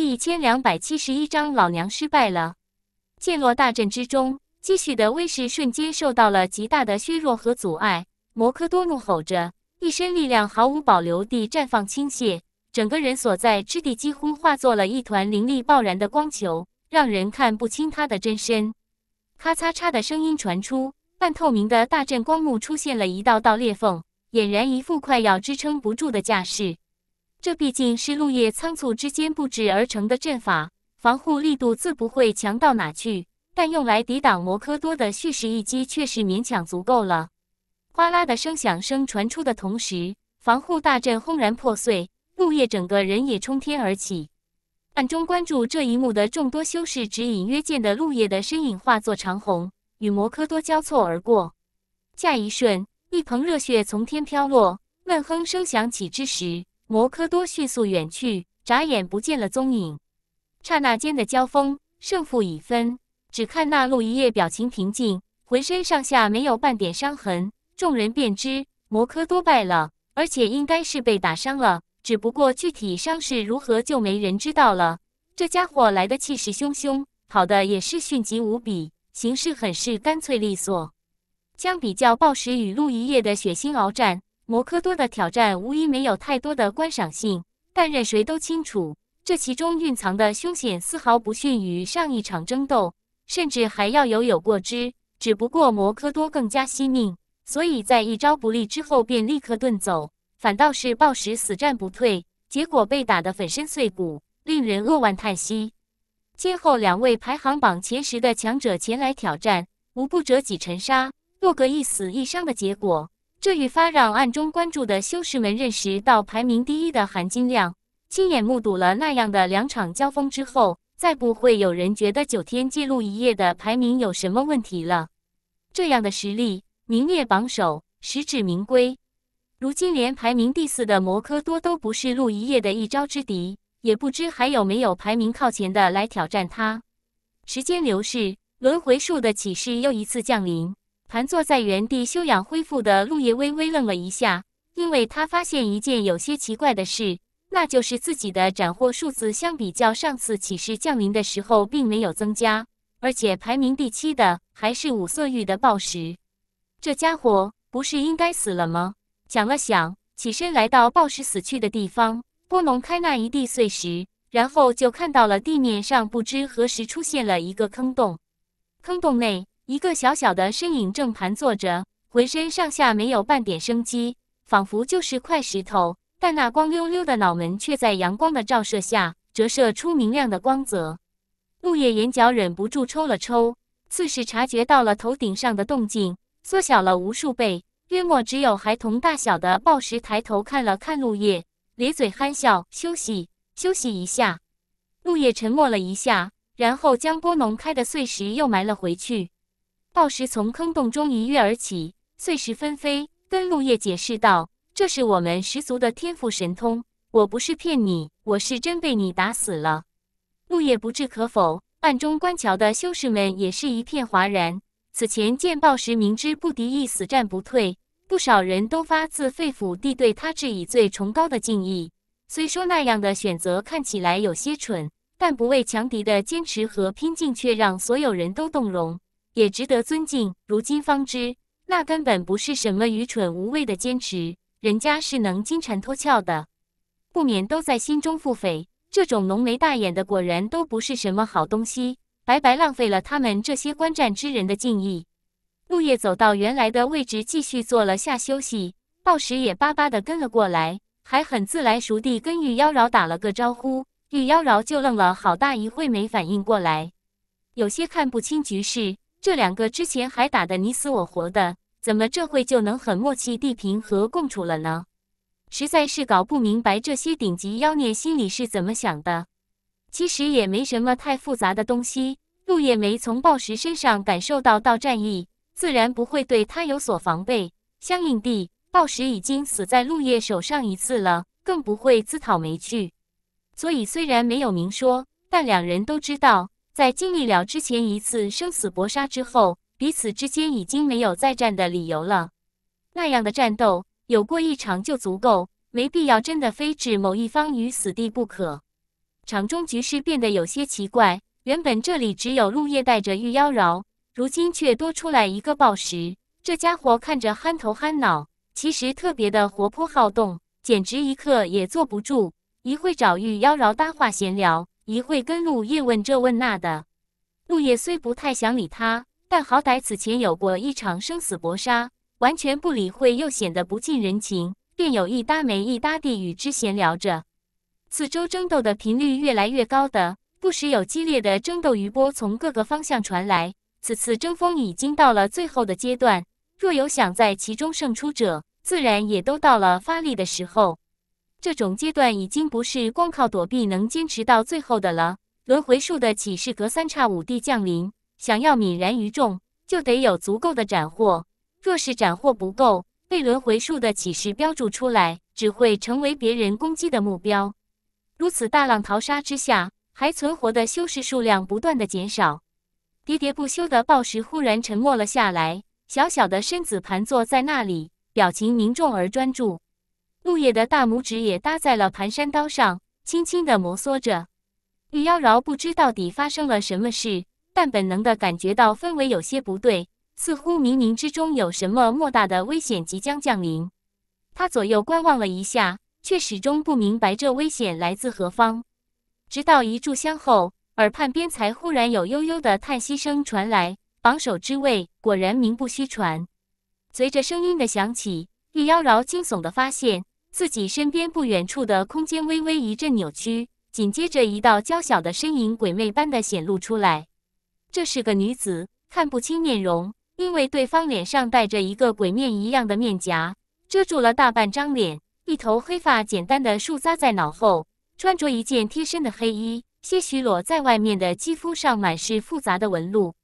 第一千两百七十一章，老娘失败了！剑落大阵之中，积蓄的威势瞬间受到了极大的削弱和阻碍。摩科多怒吼着，一身力量毫无保留地绽放倾泻，整个人所在之地几乎化作了一团凌厉爆燃的光球，让人看不清他的真身。咔嚓嚓的声音传出，半透明的大阵光幕出现了一道道裂缝，俨然一副快要支撑不住的架势。这毕竟是陆叶仓促之间布置而成的阵法，防护力度自不会强到哪去。但用来抵挡摩科多的蓄势一击，却是勉强足够了。哗啦的声响声传出的同时，防护大阵轰然破碎，陆叶整个人也冲天而起。暗中关注这一幕的众多修士，只隐约见得陆叶的身影化作长虹，与摩科多交错而过。下一瞬，一捧热血从天飘落，闷哼声响起之时。摩科多迅速远去，眨眼不见了踪影。刹那间的交锋，胜负已分。只看那陆一叶表情平静，浑身上下没有半点伤痕，众人便知摩科多败了，而且应该是被打伤了。只不过具体伤势如何，就没人知道了。这家伙来的气势汹汹，跑的也是迅疾无比，行事很是干脆利索。相比较暴食与陆一叶的血腥鏖战。摩科多的挑战无疑没有太多的观赏性，但任谁都清楚，这其中蕴藏的凶险丝毫不逊于上一场争斗，甚至还要有有过之。只不过摩科多更加惜命，所以在一招不利之后便立刻遁走，反倒是暴食死战不退，结果被打得粉身碎骨，令人扼腕叹息。今后两位排行榜前十的强者前来挑战，无不折戟沉沙，落个一死一伤的结果。这愈发让暗中关注的修士们认识到排名第一的含金量。亲眼目睹了那样的两场交锋之后，再不会有人觉得九天记录一夜的排名有什么问题了。这样的实力，名列榜首，实至名归。如今连排名第四的摩科多都不是陆一叶的一招之敌，也不知还有没有排名靠前的来挑战他。时间流逝，轮回术的启示又一次降临。盘坐在原地休养恢复的陆叶微微愣了一下，因为他发现一件有些奇怪的事，那就是自己的斩获数字相比较上次启示降临的时候并没有增加，而且排名第七的还是五色玉的暴食，这家伙不是应该死了吗？想了想，起身来到暴食死去的地方，拨弄开那一地碎石，然后就看到了地面上不知何时出现了一个坑洞，坑洞内。一个小小的身影正盘坐着，浑身上下没有半点生机，仿佛就是块石头。但那光溜溜的脑门却在阳光的照射下折射出明亮的光泽。陆叶眼角忍不住抽了抽，似是察觉到了头顶上的动静，缩小了无数倍，约莫只有孩童大小的暴石抬头看了看陆叶，咧嘴憨笑：“休息，休息一下。”陆叶沉默了一下，然后将拨弄开的碎石又埋了回去。暴石从坑洞中一跃而起，碎石纷飞。跟陆叶解释道：“这是我们十足的天赋神通，我不是骗你，我是真被你打死了。”陆叶不置可否，暗中观瞧的修士们也是一片哗然。此前见暴石明知不敌，意，死战不退，不少人都发自肺腑地对他致以最崇高的敬意。虽说那样的选择看起来有些蠢，但不畏强敌的坚持和拼劲却让所有人都动容。也值得尊敬。如今方知，那根本不是什么愚蠢无畏的坚持，人家是能金蝉脱壳的。不免都在心中腹诽，这种浓眉大眼的果然都不是什么好东西，白白浪费了他们这些观战之人的敬意。陆夜走到原来的位置，继续坐了下休息。暴食也巴巴的跟了过来，还很自来熟地跟玉妖娆打了个招呼。玉妖娆就愣了好大一会，没反应过来，有些看不清局势。这两个之前还打得你死我活的，怎么这会就能很默契地平和共处了呢？实在是搞不明白这些顶级妖孽心里是怎么想的。其实也没什么太复杂的东西。陆叶没从暴食身上感受到到战意，自然不会对他有所防备。相应地，暴食已经死在陆叶手上一次了，更不会自讨没趣。所以虽然没有明说，但两人都知道。在经历了之前一次生死搏杀之后，彼此之间已经没有再战的理由了。那样的战斗有过一场就足够，没必要真的非置某一方于死地不可。场中局势变得有些奇怪，原本这里只有陆叶带着玉妖娆，如今却多出来一个暴食。这家伙看着憨头憨脑，其实特别的活泼好动，简直一刻也坐不住，一会找玉妖娆搭话闲聊。一会跟陆叶问这问那的，陆叶虽不太想理他，但好歹此前有过一场生死搏杀，完全不理会又显得不近人情，便有一搭没一搭地与之闲聊着。四周争斗的频率越来越高的，不时有激烈的争斗余波从各个方向传来。此次争锋已经到了最后的阶段，若有想在其中胜出者，自然也都到了发力的时候。这种阶段已经不是光靠躲避能坚持到最后的了。轮回术的启示隔三差五地降临，想要泯然于众，就得有足够的斩获。若是斩获不够，被轮回术的启示标注出来，只会成为别人攻击的目标。如此大浪淘沙之下，还存活的修士数量不断的减少。喋喋不休的暴食忽然沉默了下来，小小的身子盘坐在那里，表情凝重而专注。陆叶的大拇指也搭在了盘山刀上，轻轻的摩挲着。玉妖娆不知到底发生了什么事，但本能的感觉到氛围有些不对，似乎冥冥之中有什么莫大的危险即将降临。他左右观望了一下，却始终不明白这危险来自何方。直到一炷香后，耳畔边才忽然有悠悠的叹息声传来。榜首之位果然名不虚传。随着声音的响起。绿妖娆惊悚的发现自己身边不远处的空间微微一阵扭曲，紧接着一道娇小的身影鬼魅般的显露出来。这是个女子，看不清面容，因为对方脸上带着一个鬼面一样的面颊，遮住了大半张脸。一头黑发简单的束扎在脑后，穿着一件贴身的黑衣，些许裸在外面的肌肤上满是复杂的纹路。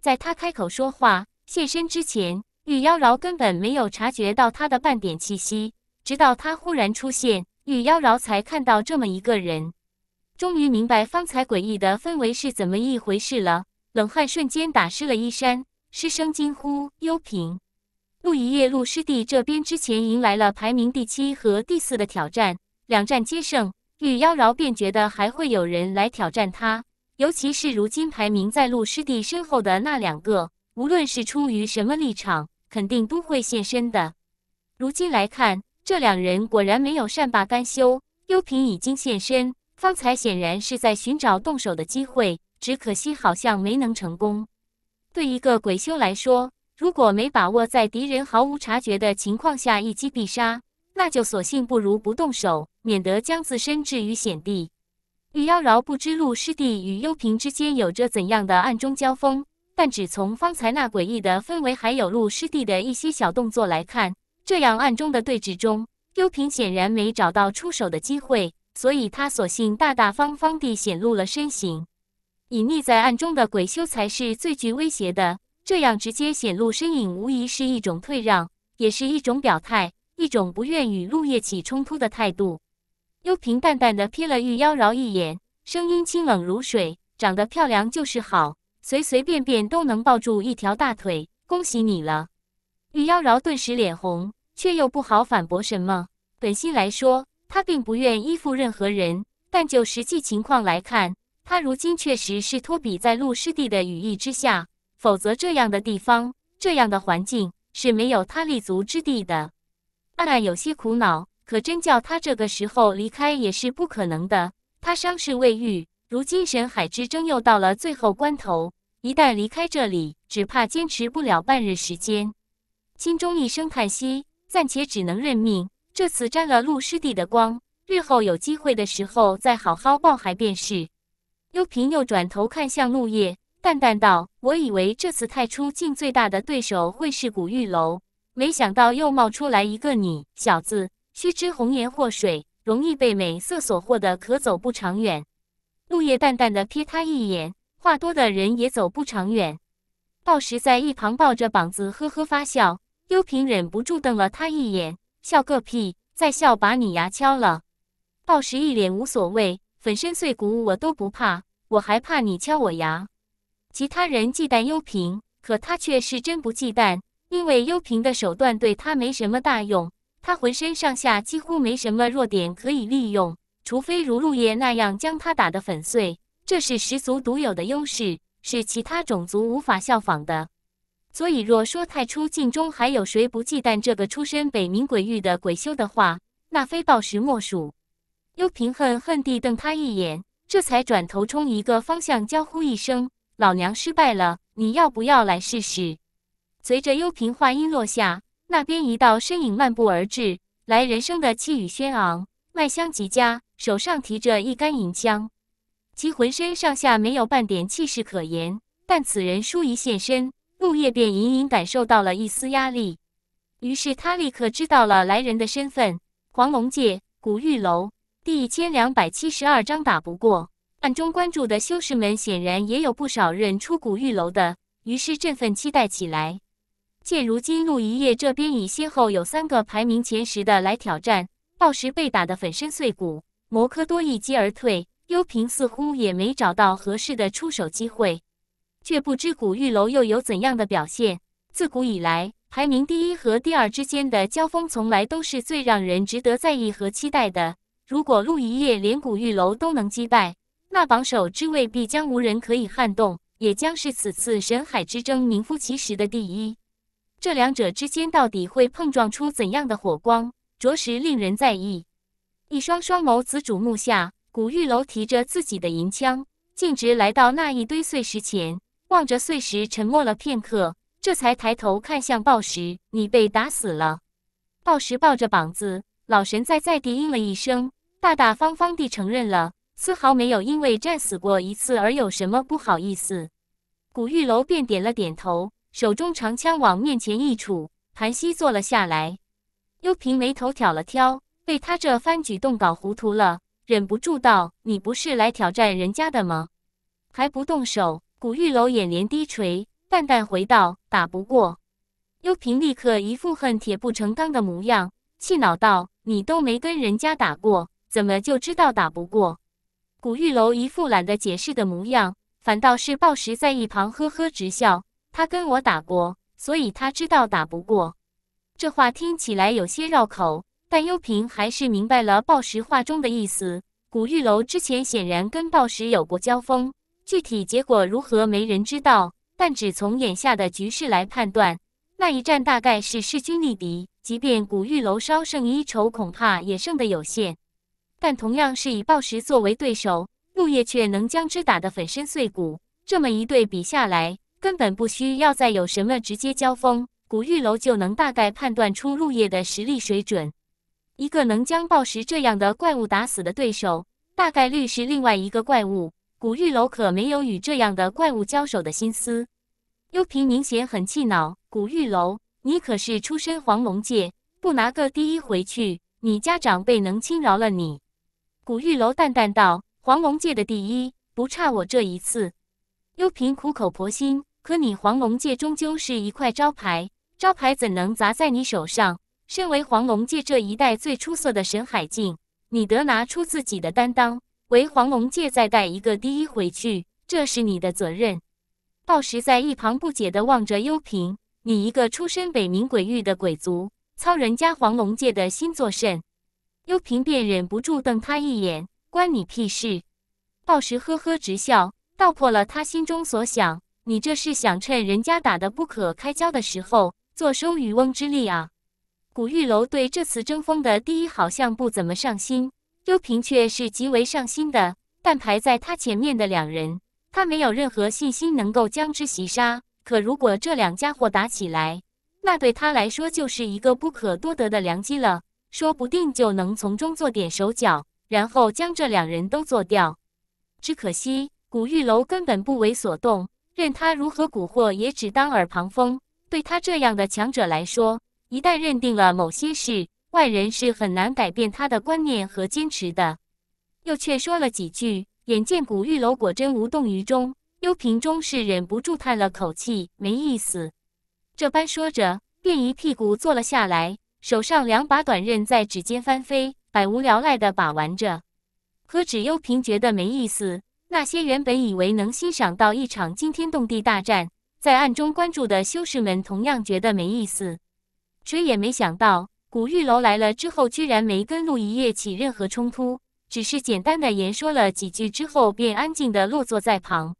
在她开口说话、现身之前。玉妖娆根本没有察觉到他的半点气息，直到他忽然出现，玉妖娆才看到这么一个人，终于明白方才诡异的氛围是怎么一回事了。冷汗瞬间打湿了衣衫，失声惊呼：“幽平，陆一叶，陆师弟这边之前迎来了排名第七和第四的挑战，两战皆胜，玉妖娆便觉得还会有人来挑战他，尤其是如今排名在陆师弟身后的那两个，无论是出于什么立场。”肯定都会现身的。如今来看，这两人果然没有善罢甘休。幽平已经现身，方才显然是在寻找动手的机会，只可惜好像没能成功。对一个鬼修来说，如果没把握在敌人毫无察觉的情况下一击必杀，那就索性不如不动手，免得将自身置于险地。玉妖娆不知陆师弟与幽平之间有着怎样的暗中交锋。但只从方才那诡异的氛围，还有陆师弟的一些小动作来看，这样暗中的对峙中，幽平显然没找到出手的机会，所以他索性大大方方地显露了身形。隐匿在暗中的鬼修才是最具威胁的，这样直接显露身影，无疑是一种退让，也是一种表态，一种不愿与陆叶起冲突的态度。幽平淡淡地瞥了玉妖娆一眼，声音清冷如水：“长得漂亮就是好。”随随便便都能抱住一条大腿，恭喜你了！玉妖娆顿时脸红，却又不好反驳什么。本心来说，他并不愿依附任何人，但就实际情况来看，他如今确实是托比在陆师弟的羽翼之下。否则，这样的地方，这样的环境，是没有他立足之地的。暗暗有些苦恼，可真叫他这个时候离开也是不可能的。他伤势未愈。如今神海之争又到了最后关头，一旦离开这里，只怕坚持不了半日时间。心中一声叹息，暂且只能认命。这次沾了陆师弟的光，日后有机会的时候再好好报还便是。幽嫔又转头看向陆叶，淡淡道：“我以为这次太初境最大的对手会是古玉楼，没想到又冒出来一个你小子。须知红颜祸水，容易被美色所惑的，可走不长远。”陆叶淡淡的瞥他一眼，话多的人也走不长远。暴石在一旁抱着膀子，呵呵发笑。优平忍不住瞪了他一眼，笑个屁！再笑把你牙敲了！暴石一脸无所谓，粉身碎骨我都不怕，我还怕你敲我牙？其他人忌惮优平，可他却是真不忌惮，因为优平的手段对他没什么大用，他浑身上下几乎没什么弱点可以利用。除非如入夜那样将他打得粉碎，这是十族独有的优势，是其他种族无法效仿的。所以，若说太初境中还有谁不忌惮这个出身北冥鬼域的鬼修的话，那非暴时莫属。幽平恨恨地瞪他一眼，这才转头冲一个方向娇呼一声：“老娘失败了，你要不要来试试？”随着幽平话音落下，那边一道身影漫步而至，来人生的气宇轩昂。外相极佳，手上提着一杆银枪，其浑身上下没有半点气势可言。但此人书一现身，陆叶便隐隐感受到了一丝压力，于是他立刻知道了来人的身份。黄龙界古玉楼第一千两百七十二章打不过，暗中关注的修士们显然也有不少认出古玉楼的，于是振奋期待起来。现如今，陆一叶这边已先后有三个排名前十的来挑战。到时被打得粉身碎骨，摩柯多一击而退，幽平似乎也没找到合适的出手机会，却不知古玉楼又有怎样的表现。自古以来，排名第一和第二之间的交锋，从来都是最让人值得在意和期待的。如果陆一叶连古玉楼都能击败，那榜首之位必将无人可以撼动，也将是此次神海之争名副其实的第一。这两者之间到底会碰撞出怎样的火光？着实令人在意。一双双眸子瞩目下，古玉楼提着自己的银枪，径直来到那一堆碎石前，望着碎石沉默了片刻，这才抬头看向暴石：“你被打死了。”暴石抱着膀子，老神在在地应了一声，大大方方地承认了，丝毫没有因为战死过一次而有什么不好意思。古玉楼便点了点头，手中长枪往面前一杵，盘膝坐了下来。优平眉头挑了挑，被他这番举动搞糊涂了，忍不住道：“你不是来挑战人家的吗？还不动手？”古玉楼眼帘低垂，淡淡回道：“打不过。”优平立刻一副恨铁不成钢的模样，气恼道：“你都没跟人家打过，怎么就知道打不过？”古玉楼一副懒得解释的模样，反倒是鲍石在一旁呵呵直笑。他跟我打过，所以他知道打不过。这话听起来有些绕口，但幽平还是明白了暴食话中的意思。古玉楼之前显然跟暴食有过交锋，具体结果如何没人知道。但只从眼下的局势来判断，那一战大概是势均力敌。即便古玉楼稍胜一筹，恐怕也胜得有限。但同样是以暴食作为对手，陆叶却能将之打得粉身碎骨。这么一对比下来，根本不需要再有什么直接交锋。古玉楼就能大概判断出陆叶的实力水准，一个能将暴食这样的怪物打死的对手，大概率是另外一个怪物。古玉楼可没有与这样的怪物交手的心思。优平明显很气恼：“古玉楼，你可是出身黄龙界，不拿个第一回去，你家长辈能轻饶了你？”古玉楼淡淡道：“黄龙界的第一不差我这一次。”优平苦口婆心：“可你黄龙界终究是一块招牌。”招牌怎能砸在你手上？身为黄龙界这一代最出色的沈海静，你得拿出自己的担当，为黄龙界再带一个第一回去，这是你的责任。暴石在一旁不解地望着幽平：“你一个出身北冥鬼域的鬼族，操人家黄龙界的心作甚？”幽平便忍不住瞪他一眼：“关你屁事！”暴石呵呵直笑，道破了他心中所想：“你这是想趁人家打得不可开交的时候。”坐收渔翁之利啊！古玉楼对这次争锋的第一好像不怎么上心，幽平却是极为上心的。但排在他前面的两人，他没有任何信心能够将之袭杀。可如果这两家伙打起来，那对他来说就是一个不可多得的良机了，说不定就能从中做点手脚，然后将这两人都做掉。只可惜古玉楼根本不为所动，任他如何蛊惑，也只当耳旁风。对他这样的强者来说，一旦认定了某些事，外人是很难改变他的观念和坚持的。又劝说了几句，眼见古玉楼果真无动于衷，幽平终是忍不住叹了口气：“没意思。”这般说着，便一屁股坐了下来，手上两把短刃在指尖翻飞，百无聊赖地把玩着。何止幽平觉得没意思，那些原本以为能欣赏到一场惊天动地大战。在暗中关注的修士们同样觉得没意思，谁也没想到古玉楼来了之后，居然没跟陆一叶起任何冲突，只是简单的言说了几句之后，便安静的落座在旁。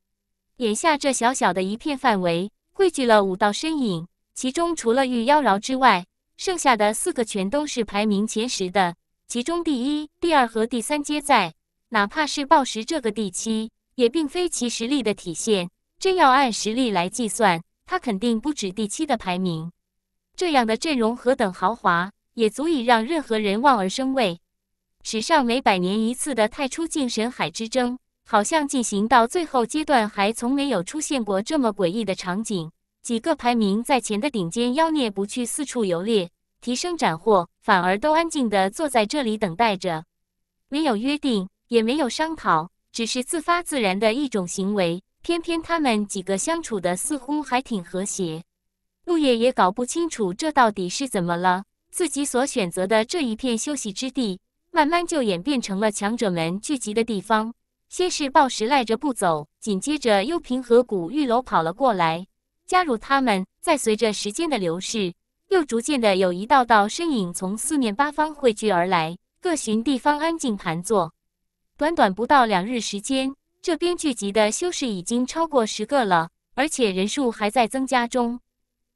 眼下这小小的一片范围，汇聚了五道身影，其中除了玉妖娆之外，剩下的四个全都是排名前十的，其中第一、第二和第三皆在，哪怕是暴食这个第七，也并非其实力的体现。真要按实力来计算，他肯定不止第七的排名。这样的阵容何等豪华，也足以让任何人望而生畏。史上每百年一次的太初境神海之争，好像进行到最后阶段，还从没有出现过这么诡异的场景。几个排名在前的顶尖妖孽不去四处游猎、提升斩获，反而都安静地坐在这里等待着。没有约定，也没有商讨，只是自发自然的一种行为。偏偏他们几个相处的似乎还挺和谐，陆叶也搞不清楚这到底是怎么了。自己所选择的这一片休息之地，慢慢就演变成了强者们聚集的地方。先是暴食赖着不走，紧接着幽平和古玉楼跑了过来加入他们，再随着时间的流逝，又逐渐的有一道道身影从四面八方汇聚而来，各寻地方安静盘坐。短短不到两日时间。这边聚集的修士已经超过十个了，而且人数还在增加中，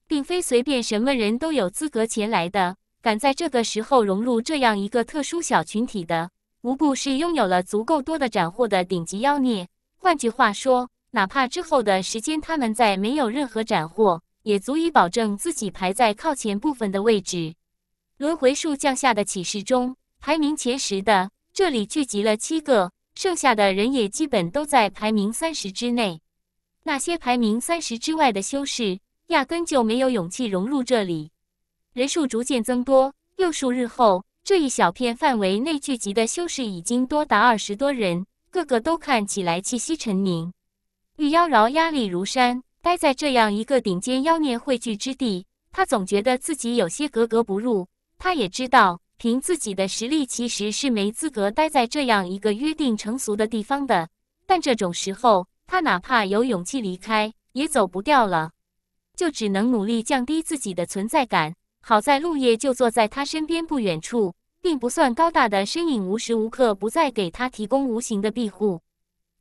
并非随便什么人都有资格前来的。敢在这个时候融入这样一个特殊小群体的，无不是拥有了足够多的斩获的顶级妖孽。换句话说，哪怕之后的时间他们在没有任何斩获，也足以保证自己排在靠前部分的位置。轮回树降下的启示中，排名前十的，这里聚集了七个。剩下的人也基本都在排名三十之内，那些排名三十之外的修士，压根就没有勇气融入这里。人数逐渐增多，又数日后，这一小片范围内聚集的修士已经多达二十多人，个个都看起来气息沉凝。玉妖娆压力如山，待在这样一个顶尖妖孽汇聚之地，他总觉得自己有些格格不入。他也知道。凭自己的实力，其实是没资格待在这样一个约定成俗的地方的。但这种时候，他哪怕有勇气离开，也走不掉了，就只能努力降低自己的存在感。好在陆叶就坐在他身边不远处，并不算高大的身影，无时无刻不在给他提供无形的庇护。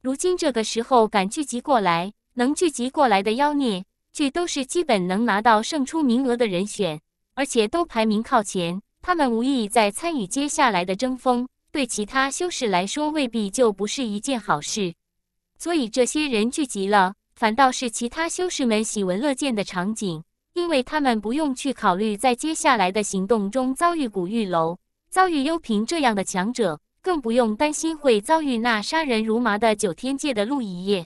如今这个时候敢聚集过来，能聚集过来的妖孽，却都是基本能拿到胜出名额的人选，而且都排名靠前。他们无意再参与接下来的争锋，对其他修士来说未必就不是一件好事。所以这些人聚集了，反倒是其他修士们喜闻乐见的场景，因为他们不用去考虑在接下来的行动中遭遇古玉楼、遭遇幽平这样的强者，更不用担心会遭遇那杀人如麻的九天界的陆一夜。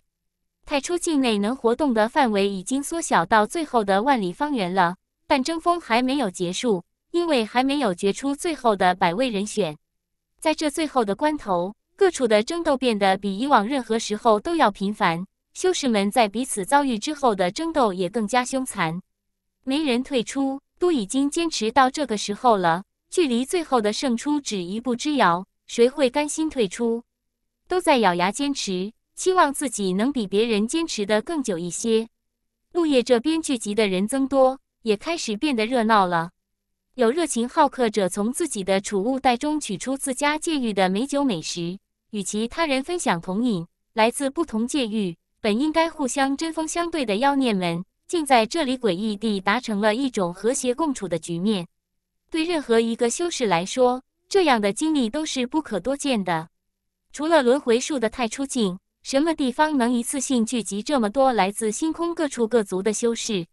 太初境内能活动的范围已经缩小到最后的万里方圆了，但争锋还没有结束。因为还没有决出最后的百位人选，在这最后的关头，各处的争斗变得比以往任何时候都要频繁。修士们在彼此遭遇之后的争斗也更加凶残，没人退出，都已经坚持到这个时候了，距离最后的胜出只一步之遥，谁会甘心退出？都在咬牙坚持，希望自己能比别人坚持的更久一些。陆叶这边聚集的人增多，也开始变得热闹了。有热情好客者从自己的储物袋中取出自家戒域的美酒美食，与其他人分享同饮。来自不同界域、本应该互相针锋相对的妖孽们，竟在这里诡异地达成了一种和谐共处的局面。对任何一个修士来说，这样的经历都是不可多见的。除了轮回术的太出境，什么地方能一次性聚集这么多来自星空各处各族的修士？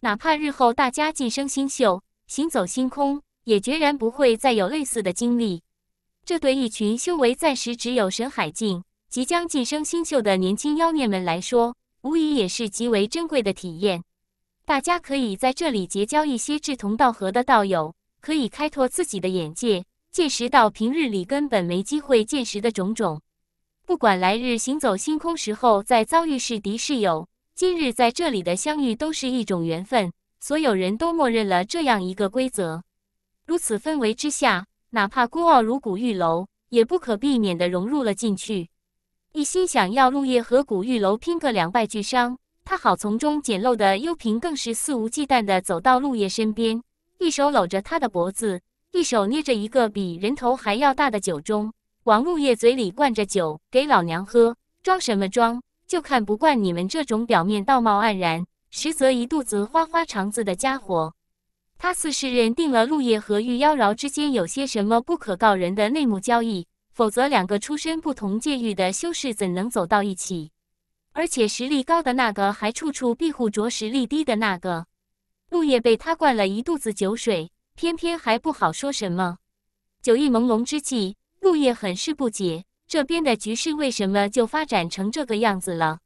哪怕日后大家晋升星宿。行走星空，也决然不会再有类似的经历。这对一群修为暂时只有神海境，即将晋升星宿的年轻妖孽们来说，无疑也是极为珍贵的体验。大家可以在这里结交一些志同道合的道友，可以开拓自己的眼界，见识到平日里根本没机会见识的种种。不管来日行走星空时候再遭遇是敌是友，今日在这里的相遇都是一种缘分。所有人都默认了这样一个规则。如此氛围之下，哪怕孤傲如古玉楼，也不可避免的融入了进去。一心想要陆叶和古玉楼拼个两败俱伤，他好从中捡漏的幽平更是肆无忌惮的走到陆叶身边，一手搂着他的脖子，一手捏着一个比人头还要大的酒盅，往陆叶嘴里灌着酒，给老娘喝。装什么装？就看不惯你们这种表面道貌岸然。实则一肚子花花肠子的家伙，他似是认定了陆叶和玉妖娆之间有些什么不可告人的内幕交易，否则两个出身不同界域的修士怎能走到一起？而且实力高的那个还处处庇护着实力低的那个。陆叶被他灌了一肚子酒水，偏偏还不好说什么。酒意朦胧之际，陆叶很是不解，这边的局势为什么就发展成这个样子了？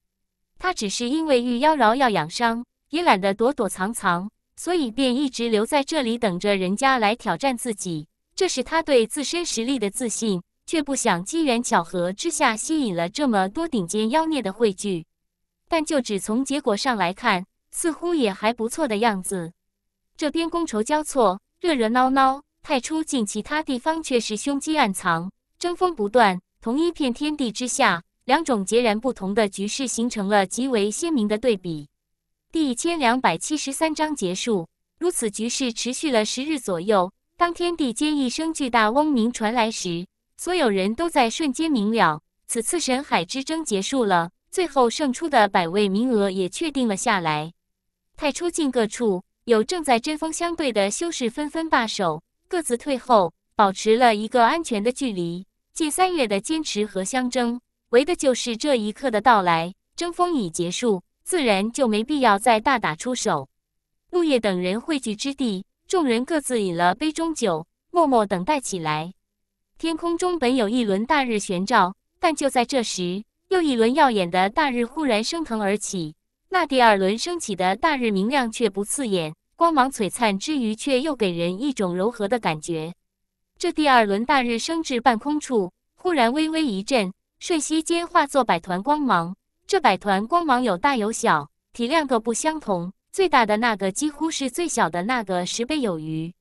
他只是因为遇妖娆要养伤，也懒得躲躲藏藏，所以便一直留在这里等着人家来挑战自己。这是他对自身实力的自信，却不想机缘巧合之下吸引了这么多顶尖妖孽的汇聚。但就只从结果上来看，似乎也还不错的样子。这边觥筹交错，热热闹闹；太初境其他地方却是凶机暗藏，争锋不断。同一片天地之下。两种截然不同的局势形成了极为鲜明的对比。第一千两百七十三章结束，如此局势持续了十日左右。当天地间一声巨大嗡鸣传来时，所有人都在瞬间明了，此次神海之争结束了，最后胜出的百位名额也确定了下来。太初境各处有正在针锋相对的修士纷纷罢手，各自退后，保持了一个安全的距离。近三月的坚持和相争。为的就是这一刻的到来，争锋已结束，自然就没必要再大打出手。陆叶等人汇聚之地，众人各自饮了杯中酒，默默等待起来。天空中本有一轮大日悬照，但就在这时，又一轮耀眼的大日忽然升腾而起。那第二轮升起的大日明亮却不刺眼，光芒璀璨之余却又给人一种柔和的感觉。这第二轮大日升至半空处，忽然微微一震。瞬息间化作百团光芒，这百团光芒有大有小，体量各不相同，最大的那个几乎是最小的那个十倍有余。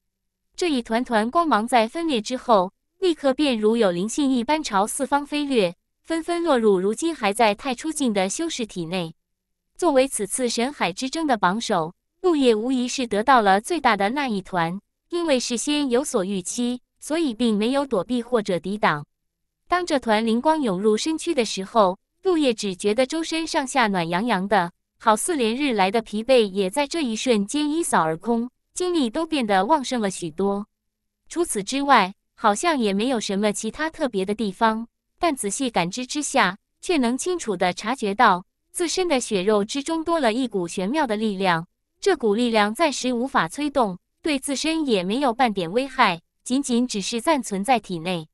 这一团团光芒在分裂之后，立刻便如有灵性一般朝四方飞掠，纷纷落入如今还在太初境的修士体内。作为此次神海之争的榜首，陆夜无疑是得到了最大的那一团，因为事先有所预期，所以并没有躲避或者抵挡。当这团灵光涌入身躯的时候，杜叶只觉得周身上下暖洋洋的，好似连日来的疲惫也在这一瞬间一扫而空，精力都变得旺盛了许多。除此之外，好像也没有什么其他特别的地方，但仔细感知之下，却能清楚的察觉到自身的血肉之中多了一股玄妙的力量。这股力量暂时无法催动，对自身也没有半点危害，仅仅只是暂存在体内。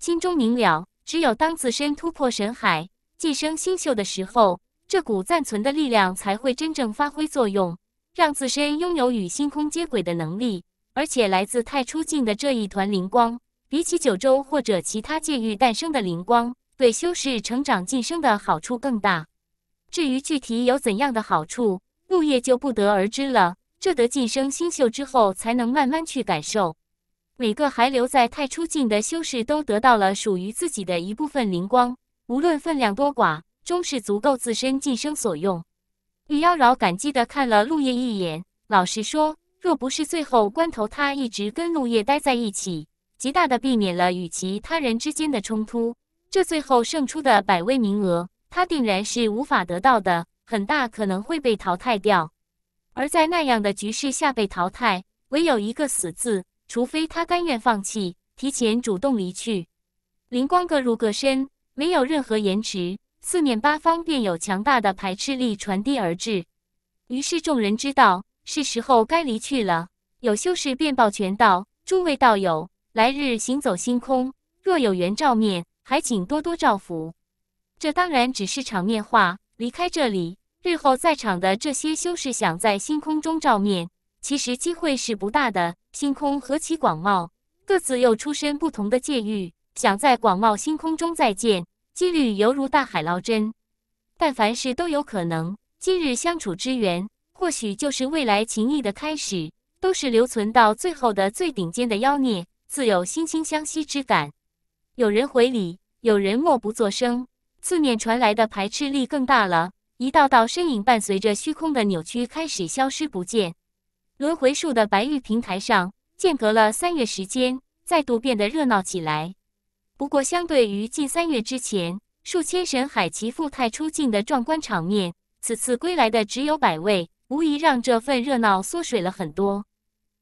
心中明了，只有当自身突破神海晋升星宿的时候，这股暂存的力量才会真正发挥作用，让自身拥有与星空接轨的能力。而且来自太初境的这一团灵光，比起九州或者其他界域诞生的灵光，对修士成长晋升的好处更大。至于具体有怎样的好处，木叶就不得而知了，这得晋升星宿之后才能慢慢去感受。每个还留在太初境的修士都得到了属于自己的一部分灵光，无论分量多寡，终是足够自身晋升所用。玉妖娆感激地看了陆叶一眼。老实说，若不是最后关头他一直跟陆叶待在一起，极大地避免了与其他人之间的冲突，这最后胜出的百位名额，他定然是无法得到的，很大可能会被淘汰掉。而在那样的局势下被淘汰，唯有一个死字。除非他甘愿放弃，提前主动离去。灵光各入各身，没有任何延迟，四面八方便有强大的排斥力传递而至。于是众人知道，是时候该离去了。有修士便抱拳道：“诸位道友，来日行走星空，若有缘照面，还请多多照拂。”这当然只是场面话。离开这里，日后在场的这些修士想在星空中照面，其实机会是不大的。星空何其广袤，各自又出身不同的界域，想在广袤星空中再见，几率犹如大海捞针。但凡事都有可能，今日相处之缘，或许就是未来情谊的开始。都是留存到最后的最顶尖的妖孽，自有惺惺相惜之感。有人回礼，有人默不作声，四面传来的排斥力更大了。一道道身影伴随着虚空的扭曲开始消失不见。轮回树的白玉平台上，间隔了三月时间，再度变得热闹起来。不过，相对于近三月之前数千神海齐富太出境的壮观场面，此次归来的只有百位，无疑让这份热闹缩水了很多。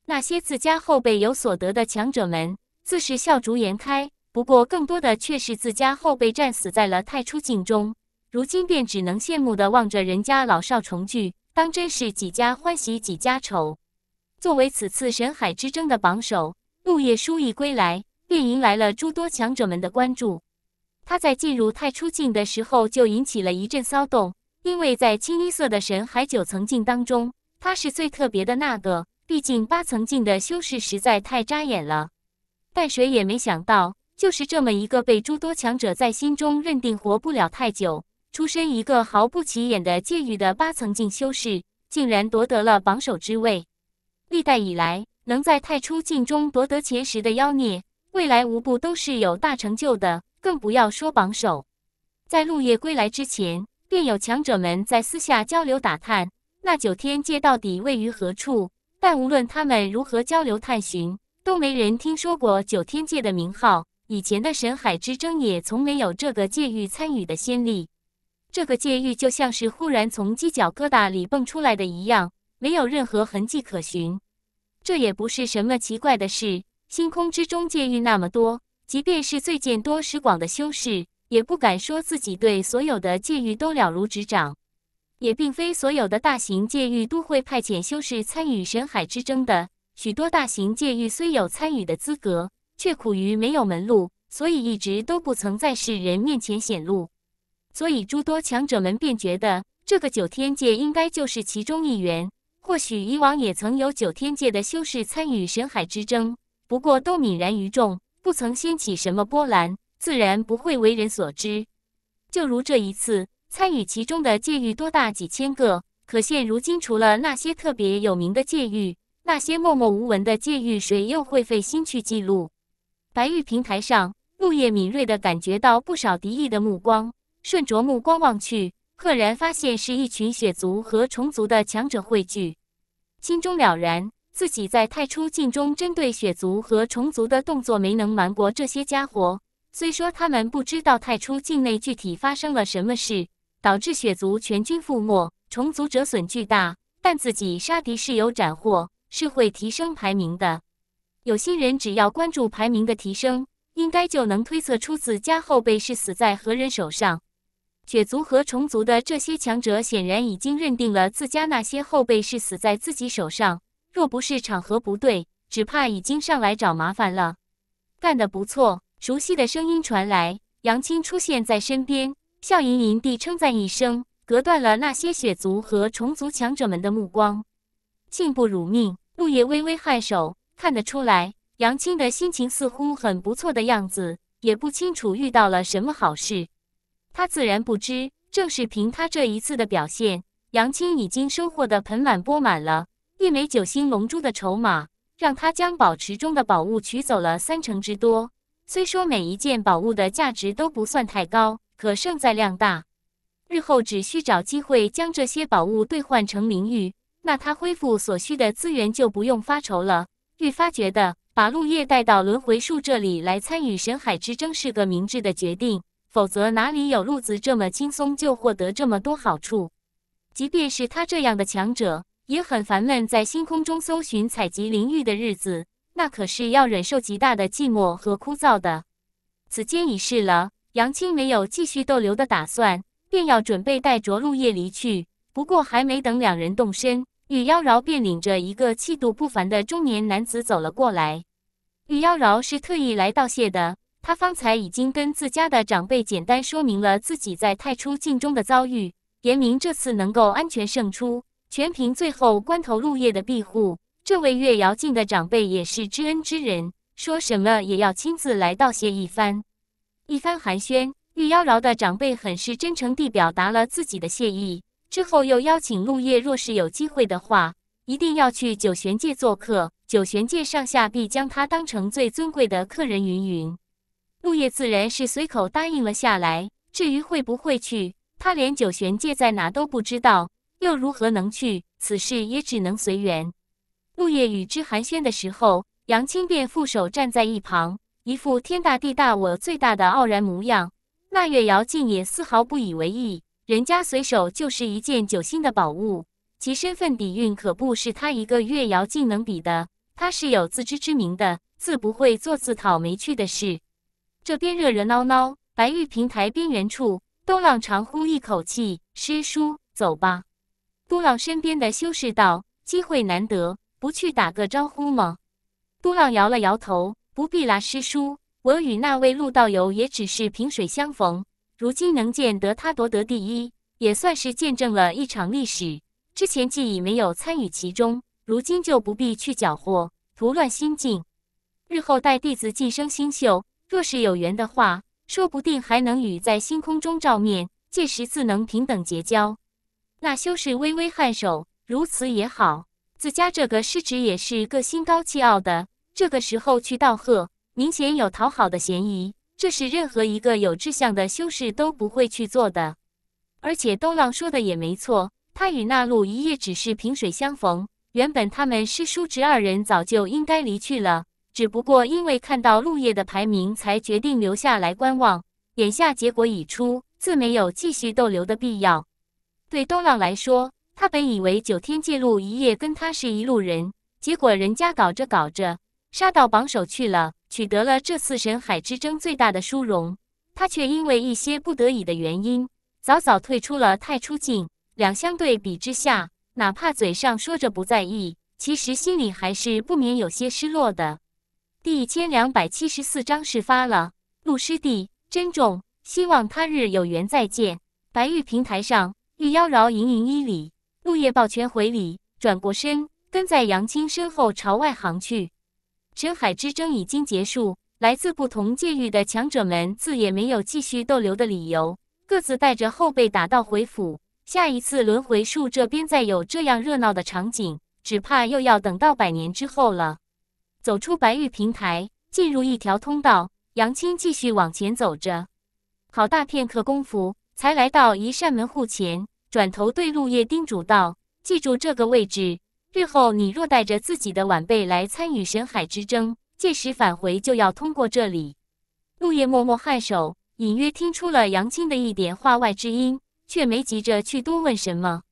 那些自家后辈有所得的强者们，自是笑逐颜开；不过，更多的却是自家后辈战死在了太初境中，如今便只能羡慕的望着人家老少重聚，当真是几家欢喜几家愁。作为此次神海之争的榜首，陆叶书一归来便迎来了诸多强者们的关注。他在进入太初境的时候就引起了一阵骚动，因为在清一色的神海九层境当中，他是最特别的那个。毕竟八层境的修士实在太扎眼了。但谁也没想到，就是这么一个被诸多强者在心中认定活不了太久、出身一个毫不起眼的界域的八层境修士，竟然夺得了榜首之位。历代以来，能在太初境中夺得前十的妖孽，未来无不都是有大成就的，更不要说榜首。在陆夜归来之前，便有强者们在私下交流打探，那九天界到底位于何处？但无论他们如何交流探寻，都没人听说过九天界的名号。以前的神海之争也从没有这个界域参与的先例。这个界域就像是忽然从犄角疙瘩里蹦出来的一样。没有任何痕迹可寻，这也不是什么奇怪的事。星空之中界域那么多，即便是最见多识广的修士，也不敢说自己对所有的界域都了如指掌。也并非所有的大型界域都会派遣修士参与神海之争的。许多大型界域虽有参与的资格，却苦于没有门路，所以一直都不曾在世人面前显露。所以诸多强者们便觉得，这个九天界应该就是其中一员。或许以往也曾有九天界的修士参与神海之争，不过都泯然于众，不曾掀起什么波澜，自然不会为人所知。就如这一次参与其中的界域多大几千个，可现如今除了那些特别有名的界域，那些默默无闻的界域，谁又会费心去记录？白玉平台上，陆叶敏锐地感觉到不少敌意的目光，顺着目光望去，赫然发现是一群血族和虫族的强者汇聚。心中了然，自己在太初境中针对血族和虫族的动作没能瞒过这些家伙。虽说他们不知道太初境内具体发生了什么事，导致血族全军覆没，虫族折损巨大，但自己杀敌是有斩获，是会提升排名的。有心人只要关注排名的提升，应该就能推测出自家后辈是死在何人手上。血族和虫族的这些强者显然已经认定了自家那些后辈是死在自己手上，若不是场合不对，只怕已经上来找麻烦了。干得不错！熟悉的声音传来，杨青出现在身边，笑盈盈地称赞一声，隔断了那些血族和虫族强者们的目光。幸不辱命，陆叶微微颔首，看得出来，杨青的心情似乎很不错的样子，也不清楚遇到了什么好事。他自然不知，正是凭他这一次的表现，杨青已经收获得盆满钵满了。一枚九星龙珠的筹码，让他将宝池中的宝物取走了三成之多。虽说每一件宝物的价值都不算太高，可胜在量大。日后只需找机会将这些宝物兑换成灵玉，那他恢复所需的资源就不用发愁了。愈发觉得把陆叶带到轮回树这里来参与神海之争是个明智的决定。否则哪里有路子这么轻松就获得这么多好处？即便是他这样的强者，也很烦闷在星空中搜寻、采集灵玉的日子，那可是要忍受极大的寂寞和枯燥的。此间已事了，杨青没有继续逗留的打算，便要准备带着陆叶离去。不过还没等两人动身，玉妖娆便领着一个气度不凡的中年男子走了过来。玉妖娆是特意来道谢的。他方才已经跟自家的长辈简单说明了自己在太初境中的遭遇，严明这次能够安全胜出，全凭最后关头陆叶的庇护。这位月瑶境的长辈也是知恩之人，说什么也要亲自来道谢一番。一番寒暄，玉妖娆的长辈很是真诚地表达了自己的谢意，之后又邀请陆叶，若是有机会的话，一定要去九玄界做客，九玄界上下必将他当成最尊贵的客人云云。陆叶自然是随口答应了下来。至于会不会去，他连九玄界在哪都不知道，又如何能去？此事也只能随缘。陆叶与之寒暄的时候，杨青便负手站在一旁，一副天大地大我最大的傲然模样。那月瑶竟也丝毫不以为意，人家随手就是一件九星的宝物，其身份底蕴可不是他一个月瑶竟能比的。他是有自知之明的，自不会做自讨没趣的事。这边热热闹闹，白玉平台边缘处，都浪长呼一口气：“师叔，走吧。”都浪身边的修士道：“机会难得，不去打个招呼吗？”都浪摇了摇头：“不必啦，师叔，我与那位陆道友也只是萍水相逢，如今能见得他夺得第一，也算是见证了一场历史。之前既已没有参与其中，如今就不必去搅和，徒乱心境。日后待弟子晋升星宿。”若是有缘的话，说不定还能与在星空中照面，届时自能平等结交。那修士微微颔首，如此也好。自家这个师侄也是个心高气傲的，这个时候去道贺，明显有讨好的嫌疑。这是任何一个有志向的修士都不会去做的。而且东浪说的也没错，他与那路一夜只是萍水相逢，原本他们师叔侄二人早就应该离去了。只不过因为看到陆叶的排名，才决定留下来观望。眼下结果已出，自没有继续逗留的必要。对东浪来说，他本以为九天界陆一夜跟他是一路人，结果人家搞着搞着杀到榜首去了，取得了这次神海之争最大的殊荣，他却因为一些不得已的原因早早退出了太初境。两相对比之下，哪怕嘴上说着不在意，其实心里还是不免有些失落的。第一千两百七十四章事发了，陆师弟珍重，希望他日有缘再见。白玉平台上，玉妖娆盈盈一礼，陆夜抱拳回礼，转过身跟在杨青身后朝外行去。尘海之争已经结束，来自不同界域的强者们自也没有继续逗留的理由，各自带着后辈打道回府。下一次轮回树这边再有这样热闹的场景，只怕又要等到百年之后了。走出白玉平台，进入一条通道，杨青继续往前走着，好大片刻功夫，才来到一扇门户前，转头对陆叶叮嘱道：“记住这个位置，日后你若带着自己的晚辈来参与神海之争，届时返回就要通过这里。”陆叶默默颔首，隐约听出了杨青的一点话外之音，却没急着去多问什么。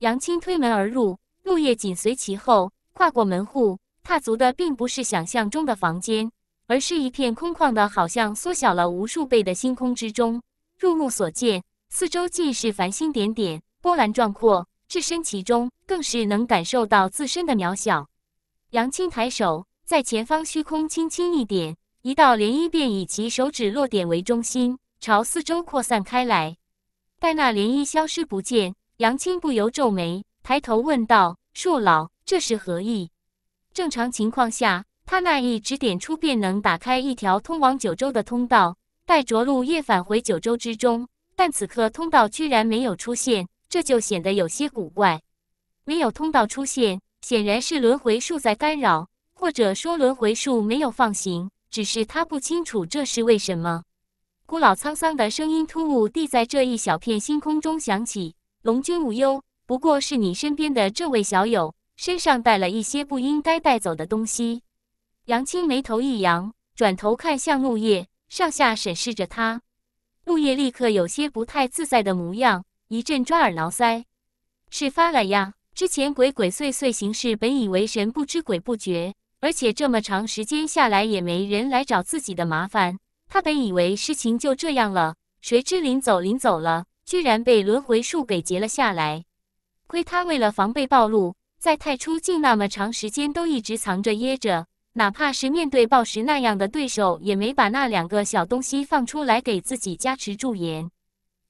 杨青推门而入，陆叶紧随其后，跨过门户。踏足的并不是想象中的房间，而是一片空旷的，好像缩小了无数倍的星空之中。入目所见，四周尽是繁星点点，波澜壮阔。置身其中，更是能感受到自身的渺小。杨青抬手，在前方虚空轻轻一点，一道涟漪便以其手指落点为中心，朝四周扩散开来。待那涟漪消失不见，杨青不由皱眉，抬头问道：“树老，这是何意？”正常情况下，他那一指点出便能打开一条通往九州的通道，带着陆夜返回九州之中。但此刻通道居然没有出现，这就显得有些古怪。没有通道出现，显然是轮回术在干扰，或者说轮回术没有放行，只是他不清楚这是为什么。古老沧桑的声音突兀地在这一小片星空中响起：“龙君无忧，不过是你身边的这位小友。”身上带了一些不应该带走的东西，杨青眉头一扬，转头看向陆叶，上下审视着他。陆叶立刻有些不太自在的模样，一阵抓耳挠腮。事发了呀！之前鬼鬼祟祟行事，本以为神不知鬼不觉，而且这么长时间下来也没人来找自己的麻烦，他本以为事情就这样了，谁知临走临走了，居然被轮回术给截了下来。亏他为了防备暴露。在太初境那么长时间都一直藏着掖着，哪怕是面对暴食那样的对手，也没把那两个小东西放出来给自己加持助颜。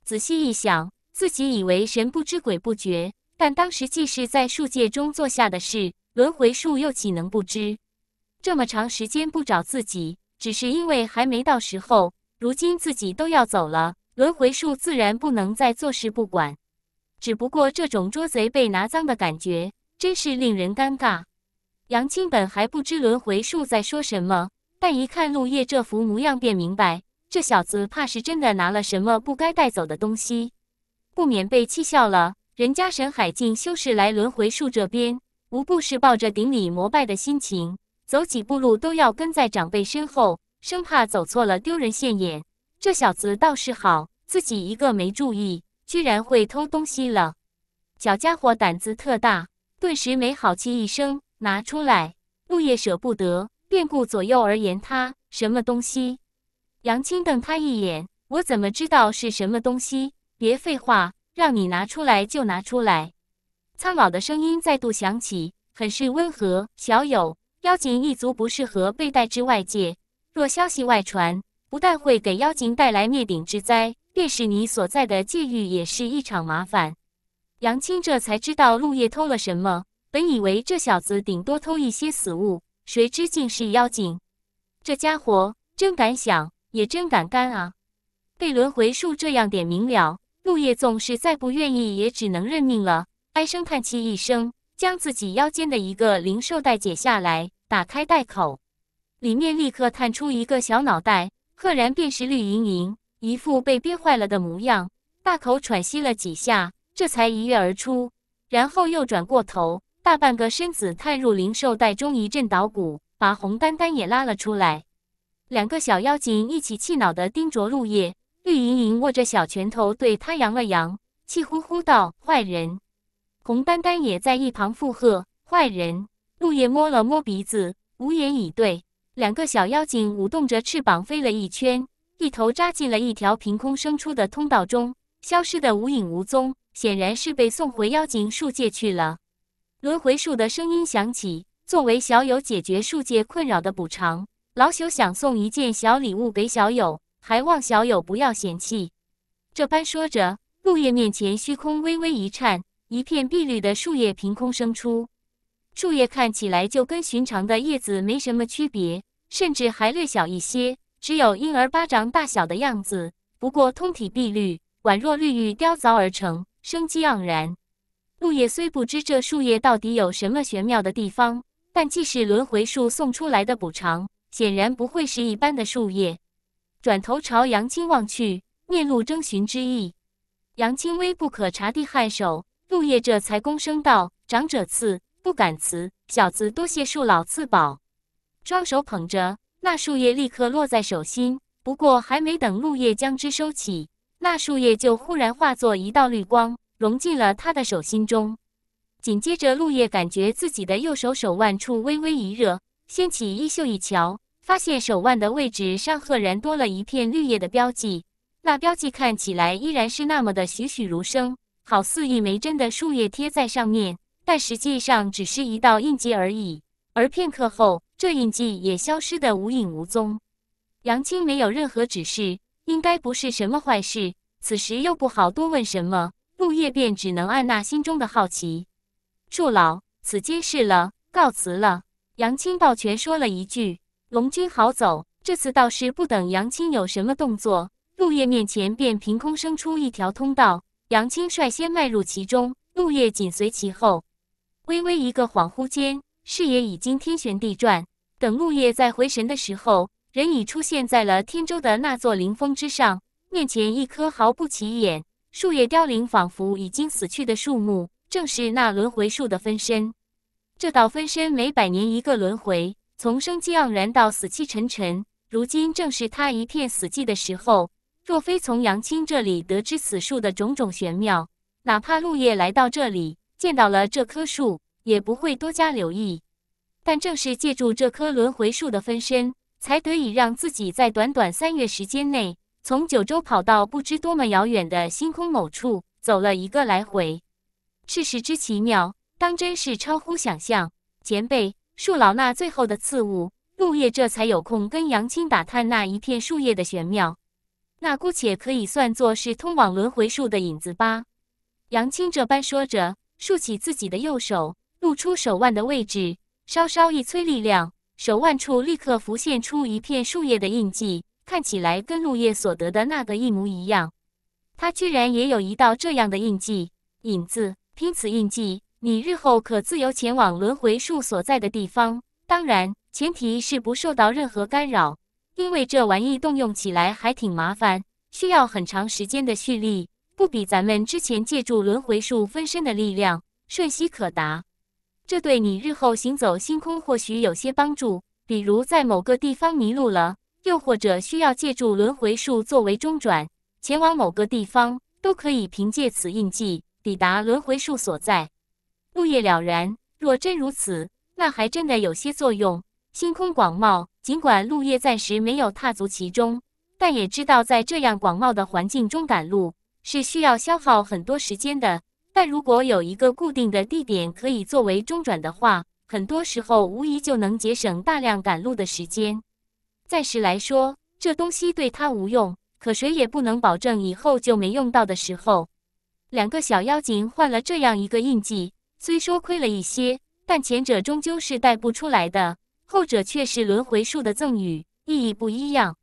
仔细一想，自己以为神不知鬼不觉，但当时既是在术界中做下的事，轮回术又岂能不知？这么长时间不找自己，只是因为还没到时候。如今自己都要走了，轮回术自然不能再坐视不管。只不过这种捉贼被拿脏的感觉。真是令人尴尬。杨青本还不知轮回术在说什么，但一看陆叶这副模样，便明白这小子怕是真的拿了什么不该带走的东西，不免被气笑了。人家沈海静修士来轮回术这边，无不是抱着顶礼膜拜的心情，走几步路都要跟在长辈身后，生怕走错了丢人现眼。这小子倒是好，自己一个没注意，居然会偷东西了，小家伙胆子特大。顿时没好气一声拿出来，陆叶舍不得，便顾左右而言他。什么东西？杨青瞪他一眼：“我怎么知道是什么东西？别废话，让你拿出来就拿出来。”苍老的声音再度响起，很是温和：“小友，妖精一族不适合被带至外界，若消息外传，不但会给妖精带来灭顶之灾，便是你所在的界域也是一场麻烦。”杨青这才知道陆叶偷了什么，本以为这小子顶多偷一些死物，谁知竟是妖精。这家伙真敢想，也真敢干啊！被轮回术这样点明了，陆叶纵是再不愿意，也只能认命了。唉声叹气一声，将自己腰间的一个灵兽袋解下来，打开袋口，里面立刻探出一个小脑袋，赫然便是绿莹莹，一副被憋坏了的模样，大口喘息了几下。这才一跃而出，然后又转过头，大半个身子探入灵兽袋中，一阵捣鼓，把红丹丹也拉了出来。两个小妖精一起气恼地盯着陆叶，绿莹莹握着小拳头对他扬了扬，气呼呼道：“坏人！”红丹丹也在一旁附和：“坏人！”陆叶摸了摸鼻子，无言以对。两个小妖精舞动着翅膀飞了一圈，一头扎进了一条凭空生出的通道中，消失得无影无踪。显然是被送回妖精树界去了。轮回树的声音响起。作为小友解决树界困扰的补偿，老朽想送一件小礼物给小友，还望小友不要嫌弃。这般说着，陆叶面前虚空微微一颤，一片碧绿的树叶凭空生出。树叶看起来就跟寻常的叶子没什么区别，甚至还略小一些，只有婴儿巴掌大小的样子。不过通体碧绿，宛若绿玉雕凿而成。生机盎然。陆叶虽不知这树叶到底有什么玄妙的地方，但既是轮回树送出来的补偿，显然不会是一般的树叶。转头朝杨青望去，面露征询之意。杨青微不可察地颔首，陆叶这才躬声道：“长者赐，不敢辞。小子多谢树老赐宝。”双手捧着那树叶，立刻落在手心。不过还没等陆叶将之收起，那树叶就忽然化作一道绿光，融进了他的手心中。紧接着，陆叶感觉自己的右手手腕处微微一热，掀起衣袖一瞧，发现手腕的位置上赫然多了一片绿叶的标记。那标记看起来依然是那么的栩栩如生，好似一枚真的树叶贴在上面，但实际上只是一道印记而已。而片刻后，这印记也消失得无影无踪。杨青没有任何指示。应该不是什么坏事，此时又不好多问什么，陆叶便只能按捺心中的好奇。树老，此间事了，告辞了。杨青抱拳说了一句：“龙君好走。”这次倒是不等杨青有什么动作，陆叶面前便凭空生出一条通道，杨青率先迈入其中，陆叶紧随其后。微微一个恍惚间，视野已经天旋地转。等陆叶再回神的时候，人已出现在了天州的那座灵峰之上，面前一棵毫不起眼、树叶凋零，仿佛已经死去的树木，正是那轮回树的分身。这道分身每百年一个轮回，从生机盎然到死气沉沉，如今正是它一片死寂的时候。若非从杨青这里得知此树的种种玄妙，哪怕陆叶来到这里见到了这棵树，也不会多加留意。但正是借助这棵轮回树的分身。才得以让自己在短短三月时间内，从九州跑到不知多么遥远的星空某处，走了一个来回。事实之奇妙，当真是超乎想象。前辈，恕老衲最后的赐物。陆叶这才有空跟杨青打探那一片树叶的玄妙，那姑且可以算作是通往轮回树的引子吧。杨青这般说着，竖起自己的右手，露出手腕的位置，稍稍一催力量。手腕处立刻浮现出一片树叶的印记，看起来跟陆叶所得的那个一模一样。他居然也有一道这样的印记。影子拼此印记，你日后可自由前往轮回树所在的地方。当然，前提是不受到任何干扰，因为这玩意动用起来还挺麻烦，需要很长时间的蓄力，不比咱们之前借助轮回树分身的力量瞬息可达。这对你日后行走星空或许有些帮助，比如在某个地方迷路了，又或者需要借助轮回术作为中转前往某个地方，都可以凭借此印记抵达轮回术所在。陆叶了然，若真如此，那还真的有些作用。星空广袤，尽管陆叶暂时没有踏足其中，但也知道在这样广袤的环境中赶路是需要消耗很多时间的。但如果有一个固定的地点可以作为中转的话，很多时候无疑就能节省大量赶路的时间。暂时来说，这东西对他无用，可谁也不能保证以后就没用到的时候。两个小妖精换了这样一个印记，虽说亏了一些，但前者终究是带不出来的，后者却是轮回术的赠予，意义不一样。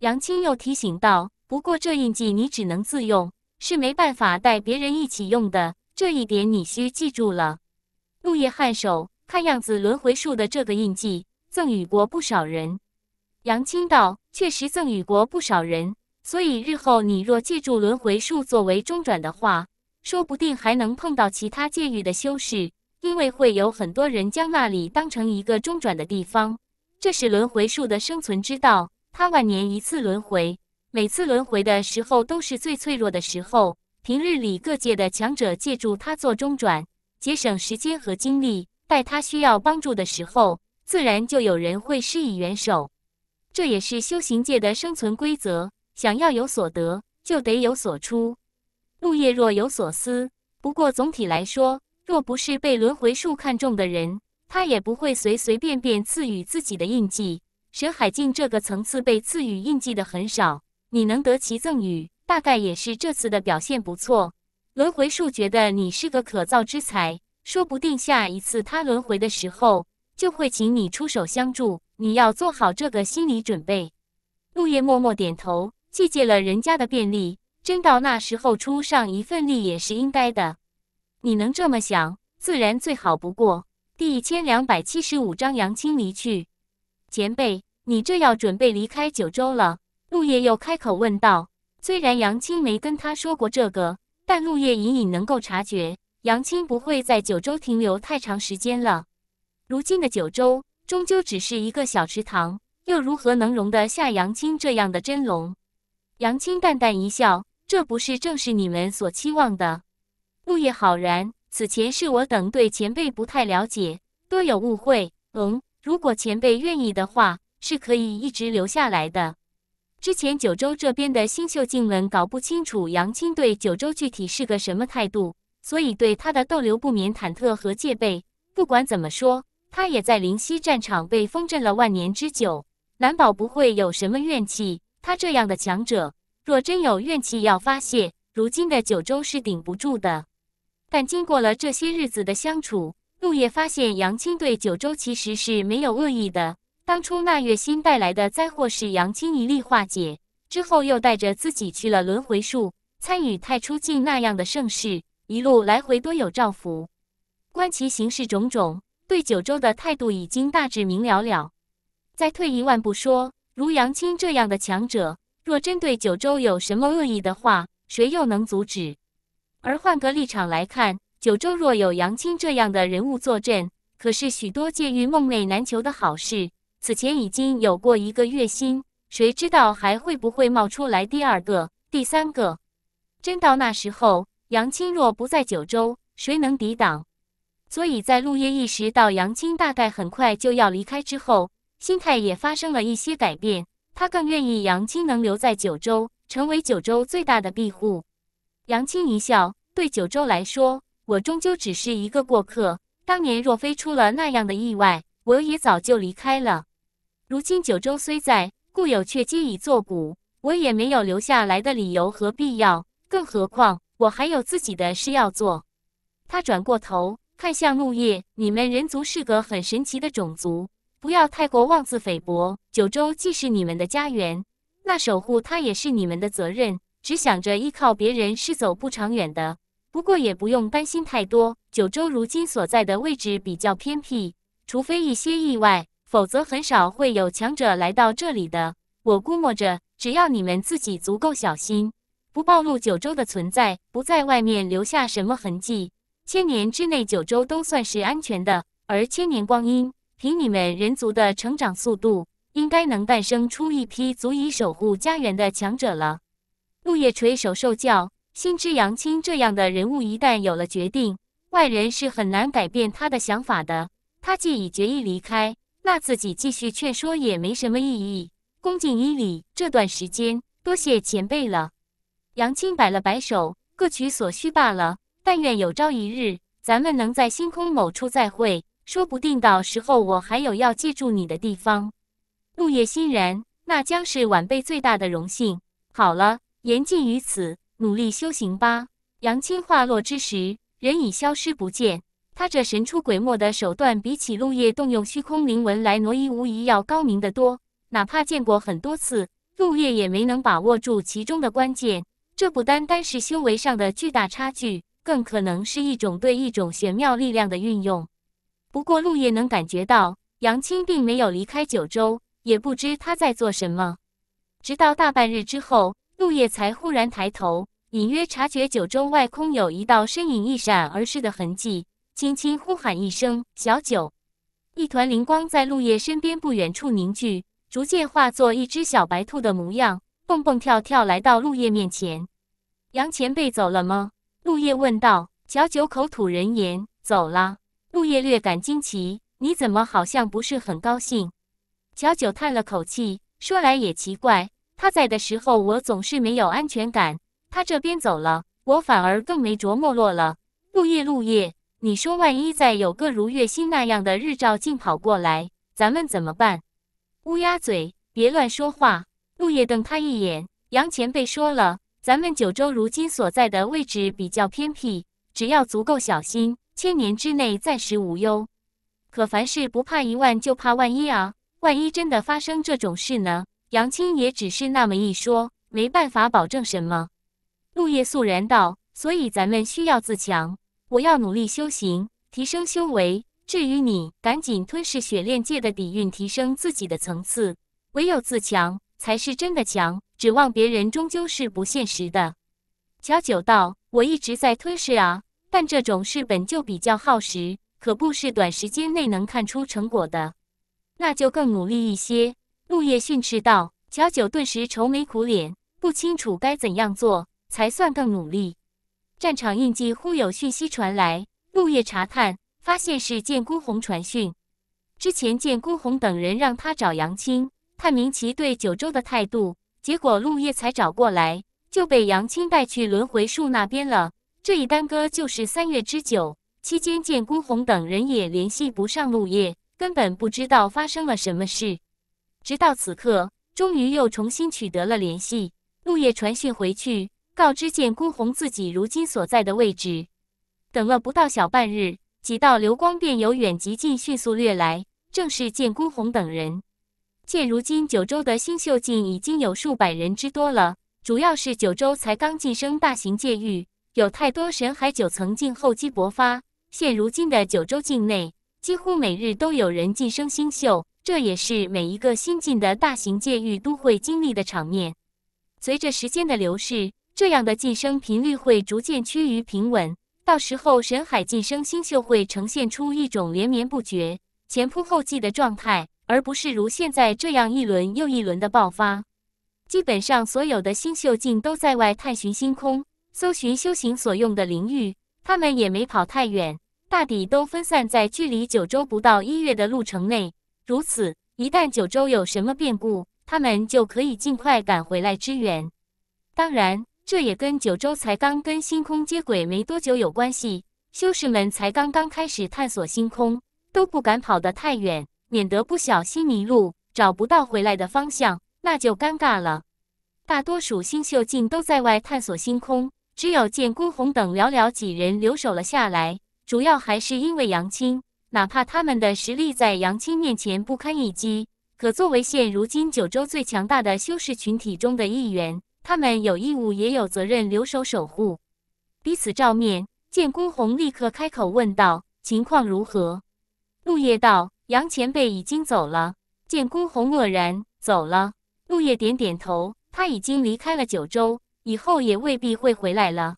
杨青又提醒道：“不过这印记你只能自用。”是没办法带别人一起用的，这一点你需记住了。木叶颔首，看样子轮回术的这个印记赠予过不少人。杨青道：“确实赠予过不少人，所以日后你若借助轮回术作为中转的话，说不定还能碰到其他界域的修士，因为会有很多人将那里当成一个中转的地方。这是轮回术的生存之道，他万年一次轮回。”每次轮回的时候都是最脆弱的时候，平日里各界的强者借助他做中转，节省时间和精力。待他需要帮助的时候，自然就有人会施以援手。这也是修行界的生存规则，想要有所得，就得有所出。陆叶若有所思，不过总体来说，若不是被轮回术看中的人，他也不会随随便便赐予自己的印记。蛇海境这个层次被赐予印记的很少。你能得其赠与，大概也是这次的表现不错。轮回术觉得你是个可造之才，说不定下一次他轮回的时候就会请你出手相助。你要做好这个心理准备。陆叶默默点头，借借了人家的便利，真到那时候出上一份力也是应该的。你能这么想，自然最好不过。第一千两百七十五章杨青离去。前辈，你这要准备离开九州了？陆叶又开口问道：“虽然杨青没跟他说过这个，但陆叶隐隐能够察觉，杨青不会在九州停留太长时间了。如今的九州终究只是一个小池塘，又如何能容得下杨青这样的真龙？”杨青淡淡一笑：“这不是正是你们所期望的？”陆叶好然：“此前是我等对前辈不太了解，多有误会。龙，如果前辈愿意的话，是可以一直留下来的。”之前九州这边的新秀静文搞不清楚杨青对九州具体是个什么态度，所以对他的逗留不免忐忑和戒备。不管怎么说，他也在灵溪战场被封镇了万年之久，难保不会有什么怨气。他这样的强者，若真有怨气要发泄，如今的九州是顶不住的。但经过了这些日子的相处，陆叶发现杨青对九州其实是没有恶意的。当初那月心带来的灾祸是杨青一力化解，之后又带着自己去了轮回树，参与太初境那样的盛世，一路来回多有照拂。观其行事种种，对九州的态度已经大致明了了。再退一万步说，如杨青这样的强者，若针对九州有什么恶意的话，谁又能阻止？而换个立场来看，九州若有杨青这样的人物坐镇，可是许多借域梦寐难求的好事。此前已经有过一个月薪，谁知道还会不会冒出来第二个、第三个？真到那时候，杨青若不在九州，谁能抵挡？所以在陆夜意识到杨青大概很快就要离开之后，心态也发生了一些改变。他更愿意杨青能留在九州，成为九州最大的庇护。杨青一笑，对九州来说，我终究只是一个过客。当年若非出了那样的意外，我也早就离开了。如今九州虽在，故友却皆已作古，我也没有留下来的理由和必要。更何况我还有自己的事要做。他转过头看向木叶：“你们人族是个很神奇的种族，不要太过妄自菲薄。九州既是你们的家园，那守护它也是你们的责任。只想着依靠别人是走不长远的。不过也不用担心太多，九州如今所在的位置比较偏僻，除非一些意外。”否则，很少会有强者来到这里的。我估摸着，只要你们自己足够小心，不暴露九州的存在，不在外面留下什么痕迹，千年之内九州都算是安全的。而千年光阴，凭你们人族的成长速度，应该能诞生出一批足以守护家园的强者了。陆叶垂手受教，心知杨青这样的人物一旦有了决定，外人是很难改变他的想法的。他既已决意离开。那自己继续劝说也没什么意义。恭敬一礼，这段时间多谢前辈了。杨青摆了摆手，各取所需罢了。但愿有朝一日，咱们能在星空某处再会，说不定到时候我还有要借助你的地方。陆叶欣然，那将是晚辈最大的荣幸。好了，言尽于此，努力修行吧。杨青化落之时，人已消失不见。他这神出鬼没的手段，比起陆叶动用虚空灵纹来挪移，无疑要高明得多。哪怕见过很多次，陆叶也没能把握住其中的关键。这不单单是修为上的巨大差距，更可能是一种对一种玄妙力量的运用。不过，陆叶能感觉到杨青并没有离开九州，也不知他在做什么。直到大半日之后，陆叶才忽然抬头，隐约察觉九州外空有一道身影一闪而逝的痕迹。轻轻呼喊一声“小九”，一团灵光在陆叶身边不远处凝聚，逐渐化作一只小白兔的模样，蹦蹦跳跳来到陆叶面前。杨前辈走了吗？陆叶问道。小九口吐人言：“走了。”陆叶略感惊奇：“你怎么好像不是很高兴？”小九叹了口气，说：“来也奇怪，他在的时候我总是没有安全感，他这边走了，我反而更没着没落了。”陆叶，陆叶。你说，万一再有个如月心那样的日照镜跑过来，咱们怎么办？乌鸦嘴，别乱说话。陆叶瞪他一眼。杨前辈说了，咱们九州如今所在的位置比较偏僻，只要足够小心，千年之内暂时无忧。可凡事不怕一万，就怕万一啊！万一真的发生这种事呢？杨青也只是那么一说，没办法保证什么。陆叶肃然道：“所以咱们需要自强。”我要努力修行，提升修为。至于你，赶紧吞噬雪炼界的底蕴，提升自己的层次。唯有自强才是真的强，指望别人终究是不现实的。乔九道：“我一直在吞噬啊，但这种事本就比较耗时，可不是短时间内能看出成果的。那就更努力一些。”陆叶训斥道。乔九顿时愁眉苦脸，不清楚该怎样做才算更努力。战场印记忽有讯息传来，陆叶查探发现是剑孤鸿传讯。之前剑孤鸿等人让他找杨青，探明其对九州的态度，结果陆叶才找过来就被杨青带去轮回树那边了。这一耽搁就是三月之久，期间剑孤鸿等人也联系不上陆叶，根本不知道发生了什么事。直到此刻，终于又重新取得了联系，陆叶传讯回去。告知见孤鸿自己如今所在的位置，等了不到小半日，几道流光便由远及近，迅速掠来，正是见孤鸿等人。现如今九州的新秀境已经有数百人之多了，主要是九州才刚晋升大型界域，有太多神海九层境厚积薄发。现如今的九州境内，几乎每日都有人晋升新秀，这也是每一个新晋的大型界域都会经历的场面。随着时间的流逝。这样的晋升频率会逐渐趋于平稳，到时候神海晋升星宿会呈现出一种连绵不绝、前仆后继的状态，而不是如现在这样一轮又一轮的爆发。基本上所有的星宿竟都在外探寻星空，搜寻修行所用的灵域。他们也没跑太远，大抵都分散在距离九州不到一月的路程内。如此，一旦九州有什么变故，他们就可以尽快赶回来支援。当然。这也跟九州才刚跟星空接轨没多久有关系，修士们才刚刚开始探索星空，都不敢跑得太远，免得不小心迷路，找不到回来的方向，那就尴尬了。大多数星宿竟都在外探索星空，只有剑孤鸿等寥寥几人留守了下来，主要还是因为杨青，哪怕他们的实力在杨青面前不堪一击，可作为现如今九州最强大的修士群体中的一员。他们有义务，也有责任留守守护。彼此照面，见孤鸿立刻开口问道：“情况如何？”陆叶道：“杨前辈已经走了。”见孤鸿愕然：“走了？”陆叶点点头：“他已经离开了九州，以后也未必会回来了。”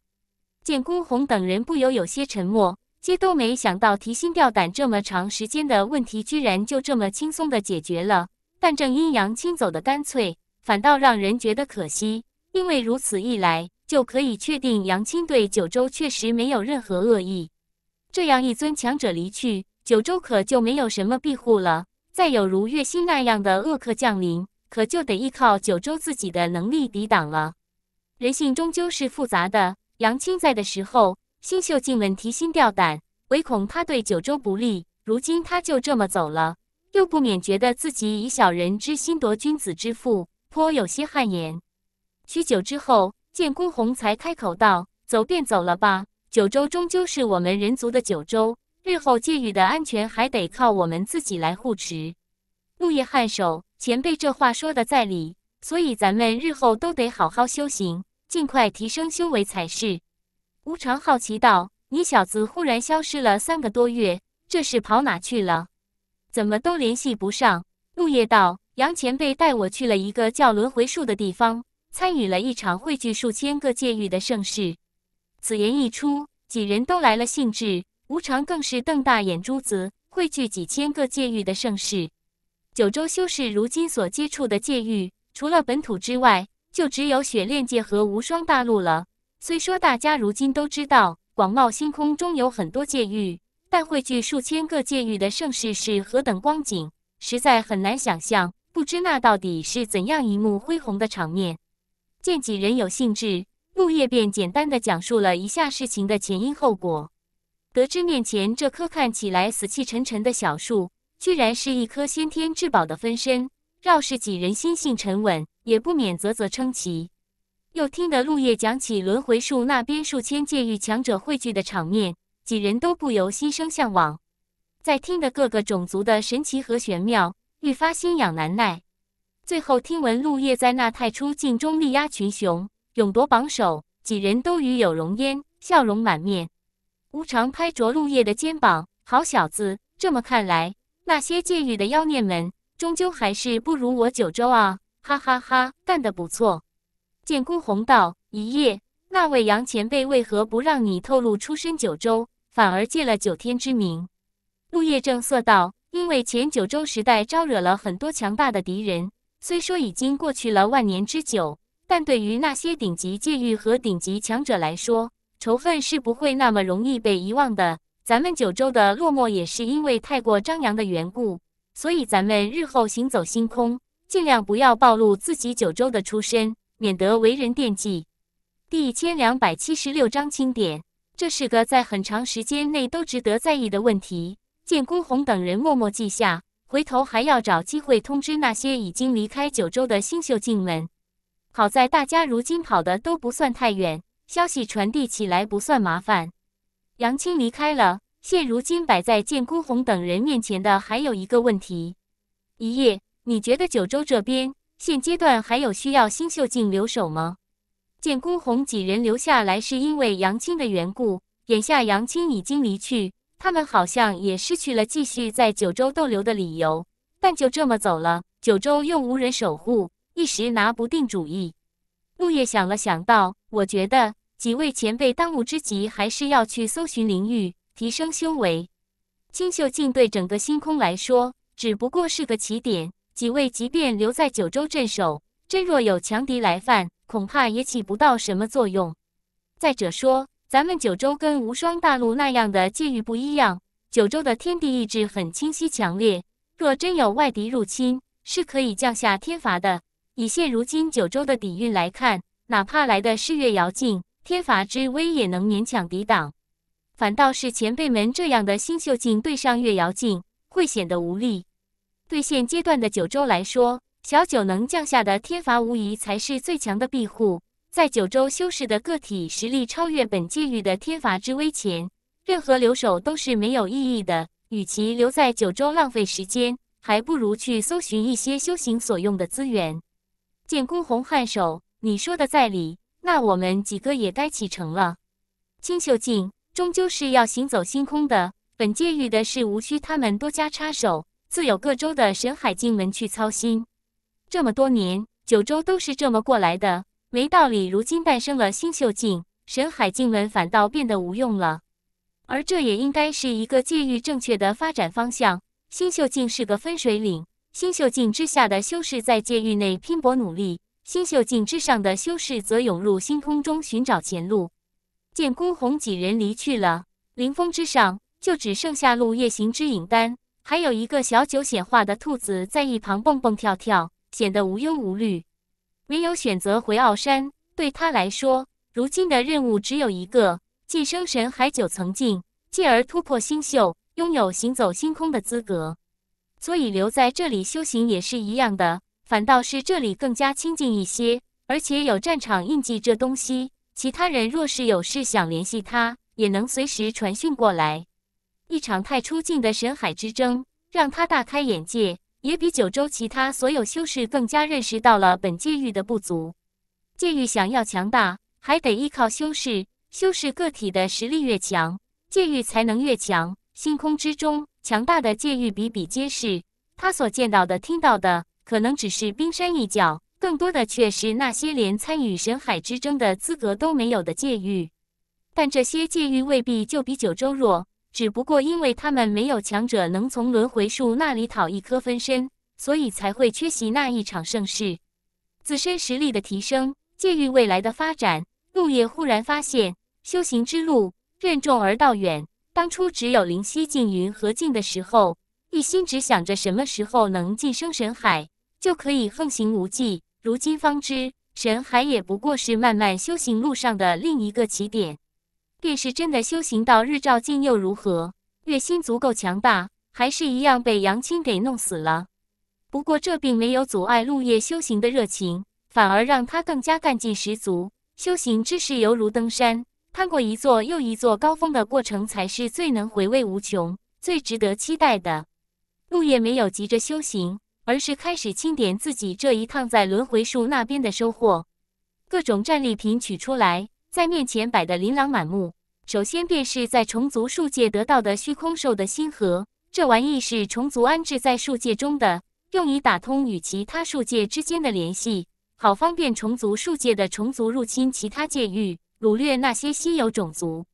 见孤鸿等人不由有些沉默，皆都没想到提心吊胆这么长时间的问题，居然就这么轻松的解决了。但正阴阳清走的干脆，反倒让人觉得可惜。因为如此一来，就可以确定杨青对九州确实没有任何恶意。这样一尊强者离去，九州可就没有什么庇护了。再有如月心那样的恶客降临，可就得依靠九州自己的能力抵挡了。人性终究是复杂的。杨青在的时候，星宿静门提心吊胆，唯恐他对九州不利。如今他就这么走了，又不免觉得自己以小人之心夺君子之腹，颇有些汗颜。许久之后，见孤鸿才开口道：“走便走了吧，九州终究是我们人族的九州，日后界域的安全还得靠我们自己来护持。”陆叶颔首，前辈这话说的在理，所以咱们日后都得好好修行，尽快提升修为才是。无常好奇道：“你小子忽然消失了三个多月，这是跑哪去了？怎么都联系不上？”陆叶道：“杨前辈带我去了一个叫轮回树的地方。”参与了一场汇聚数千个界域的盛世。此言一出，几人都来了兴致，无常更是瞪大眼珠子。汇聚几千个界域的盛世，九州修士如今所接触的界域，除了本土之外，就只有雪炼界和无双大陆了。虽说大家如今都知道广袤星空中有很多界域，但汇聚数千个界域的盛世是何等光景，实在很难想象。不知那到底是怎样一幕恢宏的场面？见几人有兴致，陆叶便简单的讲述了一下事情的前因后果。得知面前这棵看起来死气沉沉的小树，居然是一棵先天至宝的分身，饶是几人心性沉稳，也不免啧啧称奇。又听得陆叶讲起轮回树那边数千界域强者汇聚的场面，几人都不由心生向往。在听得各个种族的神奇和玄妙，愈发心痒难耐。最后听闻陆叶在那太初境中力压群雄，勇夺榜首，几人都与有容焉，笑容满面。无常拍着陆叶的肩膀：“好小子，这么看来，那些界域的妖孽们终究还是不如我九州啊！”哈哈哈，干得不错。见孤鸿道：“一叶，那位杨前辈为何不让你透露出身九州，反而借了九天之名？”陆叶正色道：“因为前九州时代招惹了很多强大的敌人。”虽说已经过去了万年之久，但对于那些顶级界域和顶级强者来说，仇恨是不会那么容易被遗忘的。咱们九州的落寞也是因为太过张扬的缘故，所以咱们日后行走星空，尽量不要暴露自己九州的出身，免得为人惦记。第一千两百七十六章清点，这是个在很长时间内都值得在意的问题。见孤鸿等人默默记下。回头还要找机会通知那些已经离开九州的新秀进门。好在大家如今跑的都不算太远，消息传递起来不算麻烦。杨青离开了，现如今摆在建孤鸿等人面前的还有一个问题：一叶，你觉得九州这边现阶段还有需要新秀进留守吗？建孤鸿几人留下来是因为杨青的缘故，眼下杨青已经离去。他们好像也失去了继续在九州逗留的理由，但就这么走了。九州又无人守护，一时拿不定主意。木叶想了想，道：“我觉得几位前辈当务之急还是要去搜寻灵域，提升修为。青秀境对整个星空来说只不过是个起点，几位即便留在九州镇守，真若有强敌来犯，恐怕也起不到什么作用。再者说……”咱们九州跟无双大陆那样的界域不一样，九州的天地意志很清晰强烈。若真有外敌入侵，是可以降下天罚的。以现如今九州的底蕴来看，哪怕来的是月遥境，天罚之威也能勉强抵挡。反倒是前辈们这样的新秀境对上月遥境，会显得无力。对现阶段的九州来说，小九能降下的天罚，无疑才是最强的庇护。在九州修士的个体实力超越本界域的天罚之威前，任何留守都是没有意义的。与其留在九州浪费时间，还不如去搜寻一些修行所用的资源。见孤鸿颔首，你说的在理。那我们几个也该启程了。清秀静终究是要行走星空的，本界域的事无需他们多加插手，自有各州的神海金门去操心。这么多年，九州都是这么过来的。没道理，如今诞生了星秀境，神海境们反倒变得无用了。而这也应该是一个界域正确的发展方向。星秀境是个分水岭，星秀境之下的修士在界域内拼搏努力，星秀境之上的修士则涌入星空中寻找前路。见孤鸿几人离去了，凌峰之上就只剩下陆夜行之影丹，还有一个小九显化的兔子在一旁蹦蹦跳跳，显得无忧无虑。也有选择回奥山，对他来说，如今的任务只有一个：晋升神海九层境，继而突破星宿，拥有行走星空的资格。所以留在这里修行也是一样的，反倒是这里更加清静一些，而且有战场印记这东西，其他人若是有事想联系他，也能随时传讯过来。一场太出镜的神海之争，让他大开眼界。也比九州其他所有修士更加认识到了本界域的不足。界域想要强大，还得依靠修士。修士个体的实力越强，界域才能越强。星空之中，强大的界域比比皆是。他所见到的、听到的，可能只是冰山一角，更多的却是那些连参与神海之争的资格都没有的界域。但这些界域未必就比九州弱。只不过因为他们没有强者能从轮回树那里讨一颗分身，所以才会缺席那一场盛世。自身实力的提升，借喻未来的发展，陆叶忽然发现，修行之路任重而道远。当初只有灵犀静云和静的时候，一心只想着什么时候能晋升神海，就可以横行无忌。如今方知，神海也不过是漫漫修行路上的另一个起点。便是真的修行到日照境又如何？月心足够强大，还是一样被杨青给弄死了。不过这并没有阻碍陆叶修行的热情，反而让他更加干劲十足。修行之事犹如登山，攀过一座又一座高峰的过程才是最能回味无穷、最值得期待的。陆叶没有急着修行，而是开始清点自己这一趟在轮回树那边的收获，各种战利品取出来。在面前摆得琳琅满目，首先便是在虫族树界得到的虚空兽的星核，这玩意是虫族安置在树界中的，用以打通与其他树界之间的联系，好方便虫族树界的虫族入侵其他界域，掳掠那些稀有种族。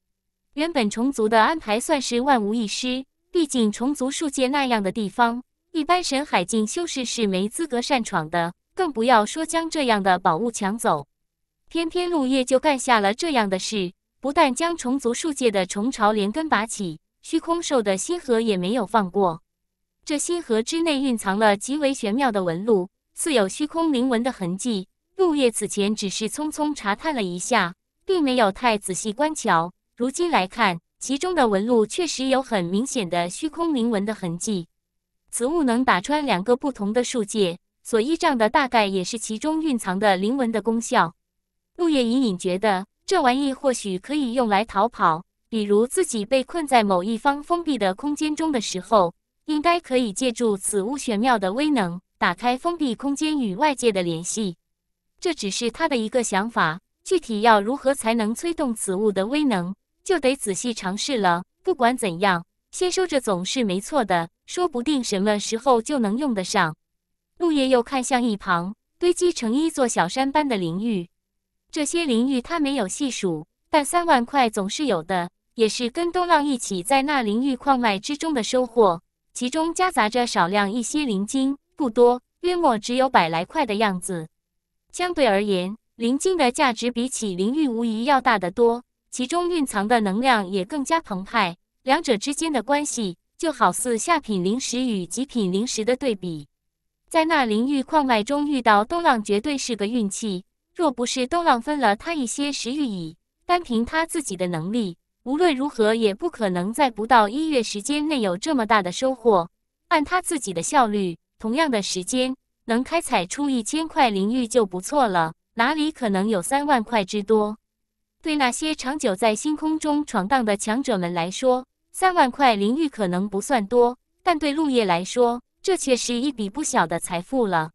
原本虫族的安排算是万无一失，毕竟虫族树界那样的地方，一般神海境修士是没资格擅闯的，更不要说将这样的宝物抢走。偏偏陆叶就干下了这样的事，不但将虫族数界的虫巢连根拔起，虚空兽的星核也没有放过。这星核之内蕴藏了极为玄妙的纹路，似有虚空灵纹的痕迹。陆叶此前只是匆匆查探了一下，并没有太仔细观瞧。如今来看，其中的纹路确实有很明显的虚空灵纹的痕迹。此物能打穿两个不同的树界，所依仗的大概也是其中蕴藏的灵纹的功效。陆叶隐隐觉得，这玩意或许可以用来逃跑，比如自己被困在某一方封闭的空间中的时候，应该可以借助此物玄妙的威能，打开封闭空间与外界的联系。这只是他的一个想法，具体要如何才能催动此物的威能，就得仔细尝试了。不管怎样，先收着总是没错的，说不定什么时候就能用得上。陆叶又看向一旁堆积成一座小山般的灵域，这些灵玉他没有细数，但三万块总是有的，也是跟东浪一起在那灵玉矿脉之中的收获，其中夹杂着少量一些灵晶，不多，约莫只有百来块的样子。相对而言，灵晶的价值比起灵玉无疑要大得多，其中蕴藏的能量也更加澎湃。两者之间的关系就好似下品灵石与极品灵石的对比，在那灵玉矿脉中遇到东浪绝对是个运气。若不是都浪费了他一些石玉矣，单凭他自己的能力，无论如何也不可能在不到一月时间内有这么大的收获。按他自己的效率，同样的时间能开采出一千块灵玉就不错了，哪里可能有三万块之多？对那些长久在星空中闯荡的强者们来说，三万块灵玉可能不算多，但对陆叶来说，这却是一笔不小的财富了。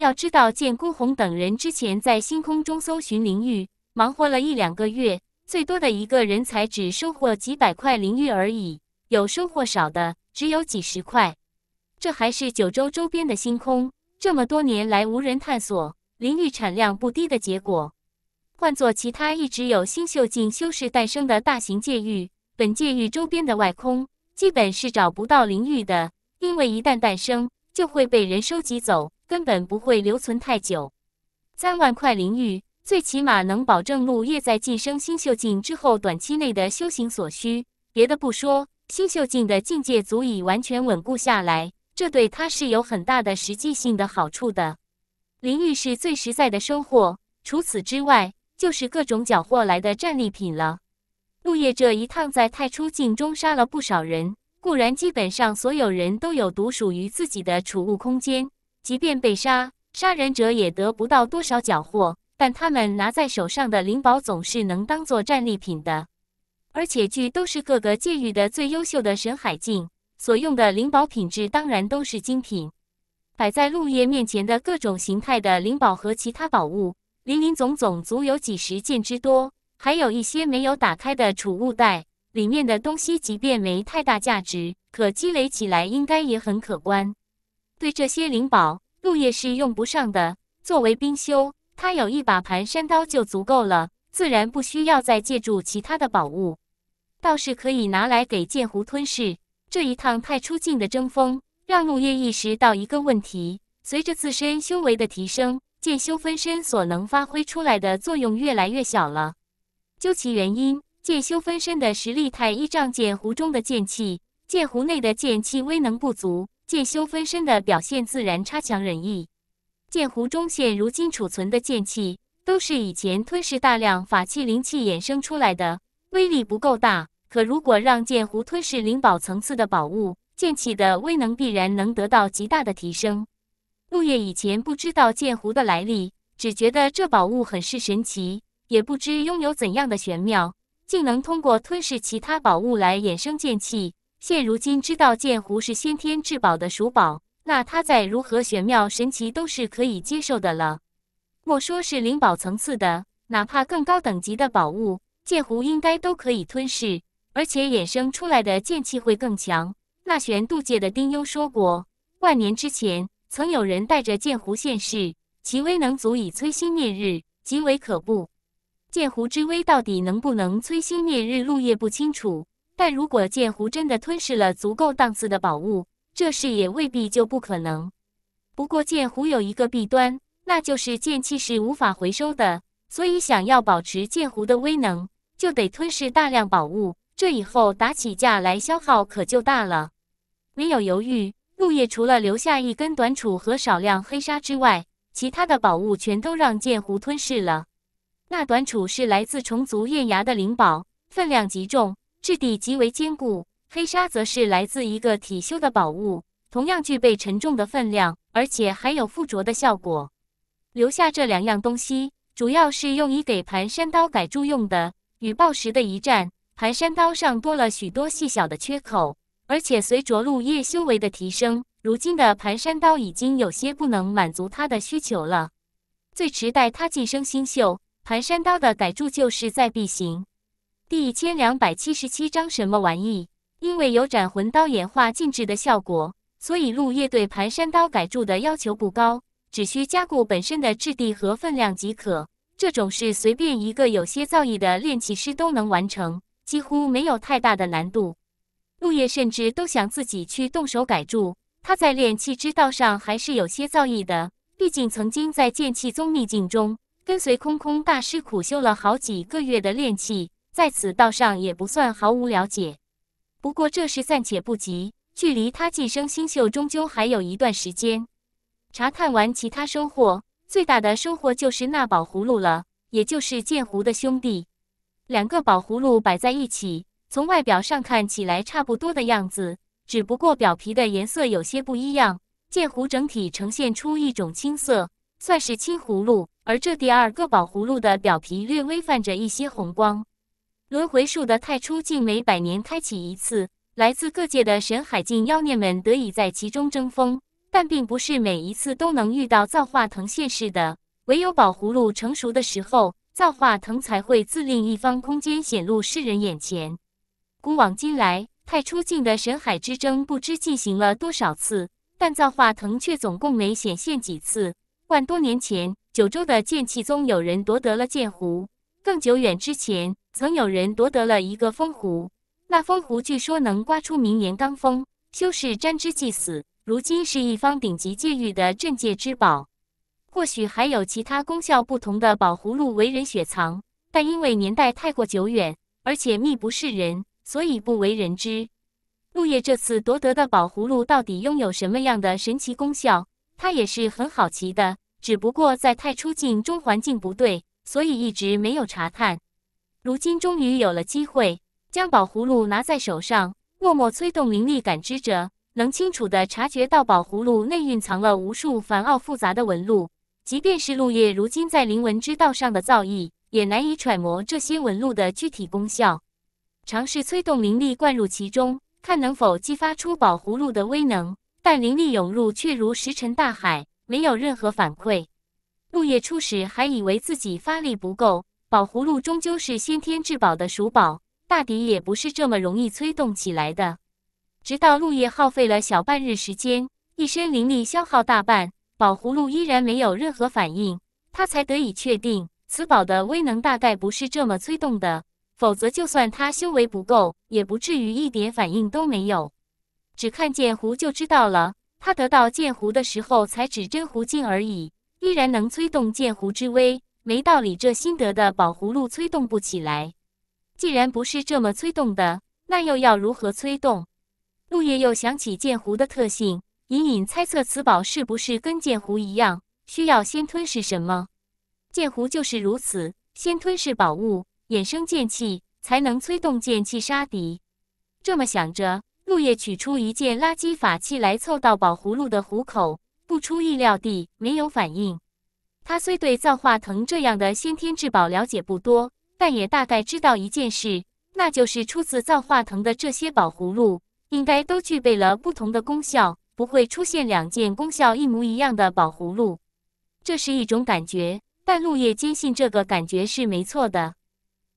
要知道，见孤鸿等人之前在星空中搜寻灵玉，忙活了一两个月，最多的一个人才只收获几百块灵玉而已，有收获少的只有几十块。这还是九州周边的星空这么多年来无人探索，灵玉产量不低的结果。换做其他一直有星宿境修士诞生的大型界域，本界域周边的外空基本是找不到灵玉的，因为一旦诞生，就会被人收集走。根本不会留存太久，三万块灵玉最起码能保证陆叶在晋升新秀境之后短期内的修行所需。别的不说，新秀境的境界足以完全稳固下来，这对他是有很大的实际性的好处的。灵玉是最实在的收获，除此之外就是各种缴获来的战利品了。陆叶这一趟在太初境中杀了不少人，固然基本上所有人都有独属于自己的储物空间。即便被杀，杀人者也得不到多少缴获，但他们拿在手上的灵宝总是能当做战利品的。而且，具都是各个界域的最优秀的神海境所用的灵宝，品质当然都是精品。摆在陆叶面前的各种形态的灵宝和其他宝物，林林总总，足有几十件之多。还有一些没有打开的储物袋，里面的东西即便没太大价值，可积累起来应该也很可观。对这些灵宝，陆夜是用不上的。作为冰修，他有一把盘山刀就足够了，自然不需要再借助其他的宝物。倒是可以拿来给剑湖吞噬。这一趟太出镜的争锋，让陆夜意识到一个问题：随着自身修为的提升，剑修分身所能发挥出来的作用越来越小了。究其原因，剑修分身的实力太依仗剑湖中的剑气，剑湖内的剑气威能不足。剑修分身的表现自然差强人意。剑湖中现如今储存的剑气，都是以前吞噬大量法器灵气衍生出来的，威力不够大。可如果让剑湖吞噬灵宝层次的宝物，剑气的威能必然能得到极大的提升。陆月以前不知道剑湖的来历，只觉得这宝物很是神奇，也不知拥有怎样的玄妙，竟能通过吞噬其他宝物来衍生剑气。现如今知道剑狐是先天至宝的属宝，那它再如何玄妙神奇都是可以接受的了。莫说是灵宝层次的，哪怕更高等级的宝物，剑狐应该都可以吞噬，而且衍生出来的剑气会更强。那玄渡界的丁忧说过，万年之前曾有人带着剑狐现世，其威能足以摧星灭日，极为可怖。剑狐之威到底能不能摧星灭日，陆烨不清楚。但如果剑狐真的吞噬了足够档次的宝物，这事也未必就不可能。不过剑狐有一个弊端，那就是剑气是无法回收的，所以想要保持剑狐的威能，就得吞噬大量宝物。这以后打起架来消耗可就大了。没有犹豫，陆夜除了留下一根短杵和少量黑沙之外，其他的宝物全都让剑狐吞噬了。那短杵是来自虫族艳牙的灵宝，分量极重。质地极为坚固，黑沙则是来自一个体修的宝物，同样具备沉重的分量，而且还有附着的效果。留下这两样东西，主要是用于给盘山刀改铸用的。与暴石的一战，盘山刀上多了许多细小的缺口，而且随着陆叶修为的提升，如今的盘山刀已经有些不能满足他的需求了。最迟待他晋升星宿，盘山刀的改铸就势在必行。第一千两百七十七章什么玩意？因为有斩魂刀演化禁制的效果，所以陆叶对盘山刀改铸的要求不高，只需加固本身的质地和分量即可。这种是随便一个有些造诣的炼器师都能完成，几乎没有太大的难度。陆叶甚至都想自己去动手改铸，他在炼器之道上还是有些造诣的，毕竟曾经在剑气宗秘境中跟随空空大师苦修了好几个月的炼器。在此道上也不算毫无了解，不过这事暂且不急，距离他晋升星宿终究还有一段时间。查探完其他收获，最大的收获就是那宝葫芦了，也就是剑湖的兄弟。两个宝葫芦摆在一起，从外表上看起来差不多的样子，只不过表皮的颜色有些不一样。剑湖整体呈现出一种青色，算是青葫芦；而这第二个宝葫芦的表皮略微泛着一些红光。轮回树的太初境每百年开启一次，来自各界的神海境妖孽们得以在其中争锋，但并不是每一次都能遇到造化藤现世的。唯有宝葫芦成熟的时候，造化藤才会自另一方空间显露世人眼前。古往今来，太初境的神海之争不知进行了多少次，但造化藤却总共没显现几次。万多年前，九州的剑气宗有人夺得了剑壶；更久远之前，曾有人夺得了一个风壶，那风壶据说能刮出名言罡风，修士沾之即死。如今是一方顶级界域的镇界之宝。或许还有其他功效不同的宝葫芦为人雪藏，但因为年代太过久远，而且密不示人，所以不为人知。陆叶这次夺得的宝葫芦到底拥有什么样的神奇功效？他也是很好奇的，只不过在太初境中环境不对，所以一直没有查探。如今终于有了机会，将宝葫芦拿在手上，默默催动灵力感知着，能清楚地察觉到宝葫芦内蕴藏了无数繁奥复杂的纹路。即便是陆叶如今在灵纹之道上的造诣，也难以揣摩这些纹路的具体功效。尝试催动灵力灌入其中，看能否激发出宝葫芦的威能，但灵力涌入却如石沉大海，没有任何反馈。陆叶初始还以为自己发力不够。宝葫芦终究是先天至宝的属宝，大抵也不是这么容易催动起来的。直到陆叶耗费了小半日时间，一身灵力消耗大半，宝葫芦依然没有任何反应，他才得以确定此宝的威能大概不是这么催动的。否则，就算他修为不够，也不至于一点反应都没有。只看见壶就知道了。他得到剑壶的时候才只真壶境而已，依然能催动剑壶之威。没道理，这新得的宝葫芦催动不起来。既然不是这么催动的，那又要如何催动？陆叶又想起剑狐的特性，隐隐猜测此宝是不是跟剑狐一样，需要先吞噬什么？剑狐就是如此，先吞噬宝物，衍生剑气，才能催动剑气杀敌。这么想着，陆叶取出一件垃圾法器来凑到宝葫芦的壶口，不出意料地没有反应。他虽对造化藤这样的先天至宝了解不多，但也大概知道一件事，那就是出自造化藤的这些宝葫芦，应该都具备了不同的功效，不会出现两件功效一模一样的宝葫芦。这是一种感觉，但陆叶坚信这个感觉是没错的。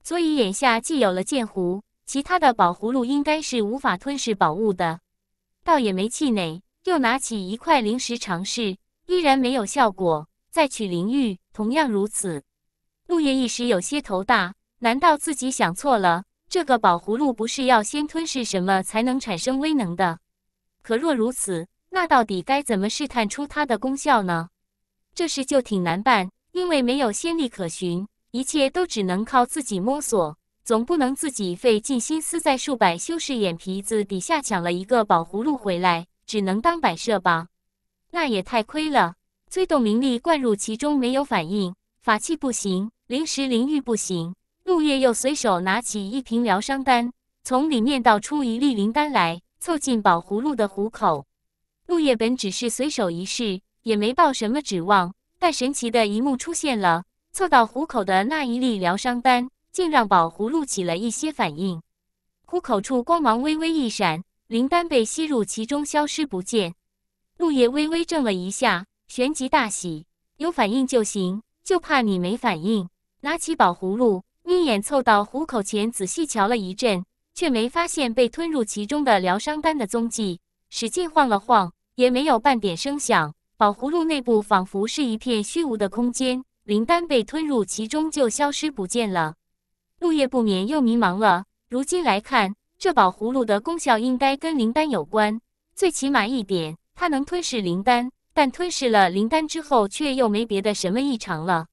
所以眼下既有了剑壶，其他的宝葫芦应该是无法吞噬宝物的。倒也没气馁，又拿起一块灵石尝试，依然没有效果。再取灵玉，同样如此。陆叶一时有些头大，难道自己想错了？这个宝葫芦不是要先吞噬什么才能产生威能的？可若如此，那到底该怎么试探出它的功效呢？这事就挺难办，因为没有先例可循，一切都只能靠自己摸索。总不能自己费尽心思在数百修士眼皮子底下抢了一个宝葫芦回来，只能当摆设吧？那也太亏了。催动灵力灌入其中，没有反应。法器不行，灵石灵玉不行。陆叶又随手拿起一瓶疗伤丹，从里面倒出一粒灵丹来，凑近宝葫芦的壶口。陆叶本只是随手一试，也没抱什么指望，但神奇的一幕出现了：凑到壶口的那一粒疗伤丹，竟让宝葫芦起了一些反应。壶口处光芒微微一闪，灵丹被吸入其中，消失不见。陆夜微微怔了一下。旋即大喜，有反应就行，就怕你没反应。拿起宝葫芦，眯眼凑到壶口前仔细瞧了一阵，却没发现被吞入其中的疗伤丹的踪迹。使劲晃了晃，也没有半点声响。宝葫芦内部仿佛是一片虚无的空间，灵丹被吞入其中就消失不见了。陆夜不免又迷茫了。如今来看，这宝葫芦的功效应该跟灵丹有关，最起码一点，它能吞噬灵丹。但吞噬了灵丹之后，却又没别的什么异常了，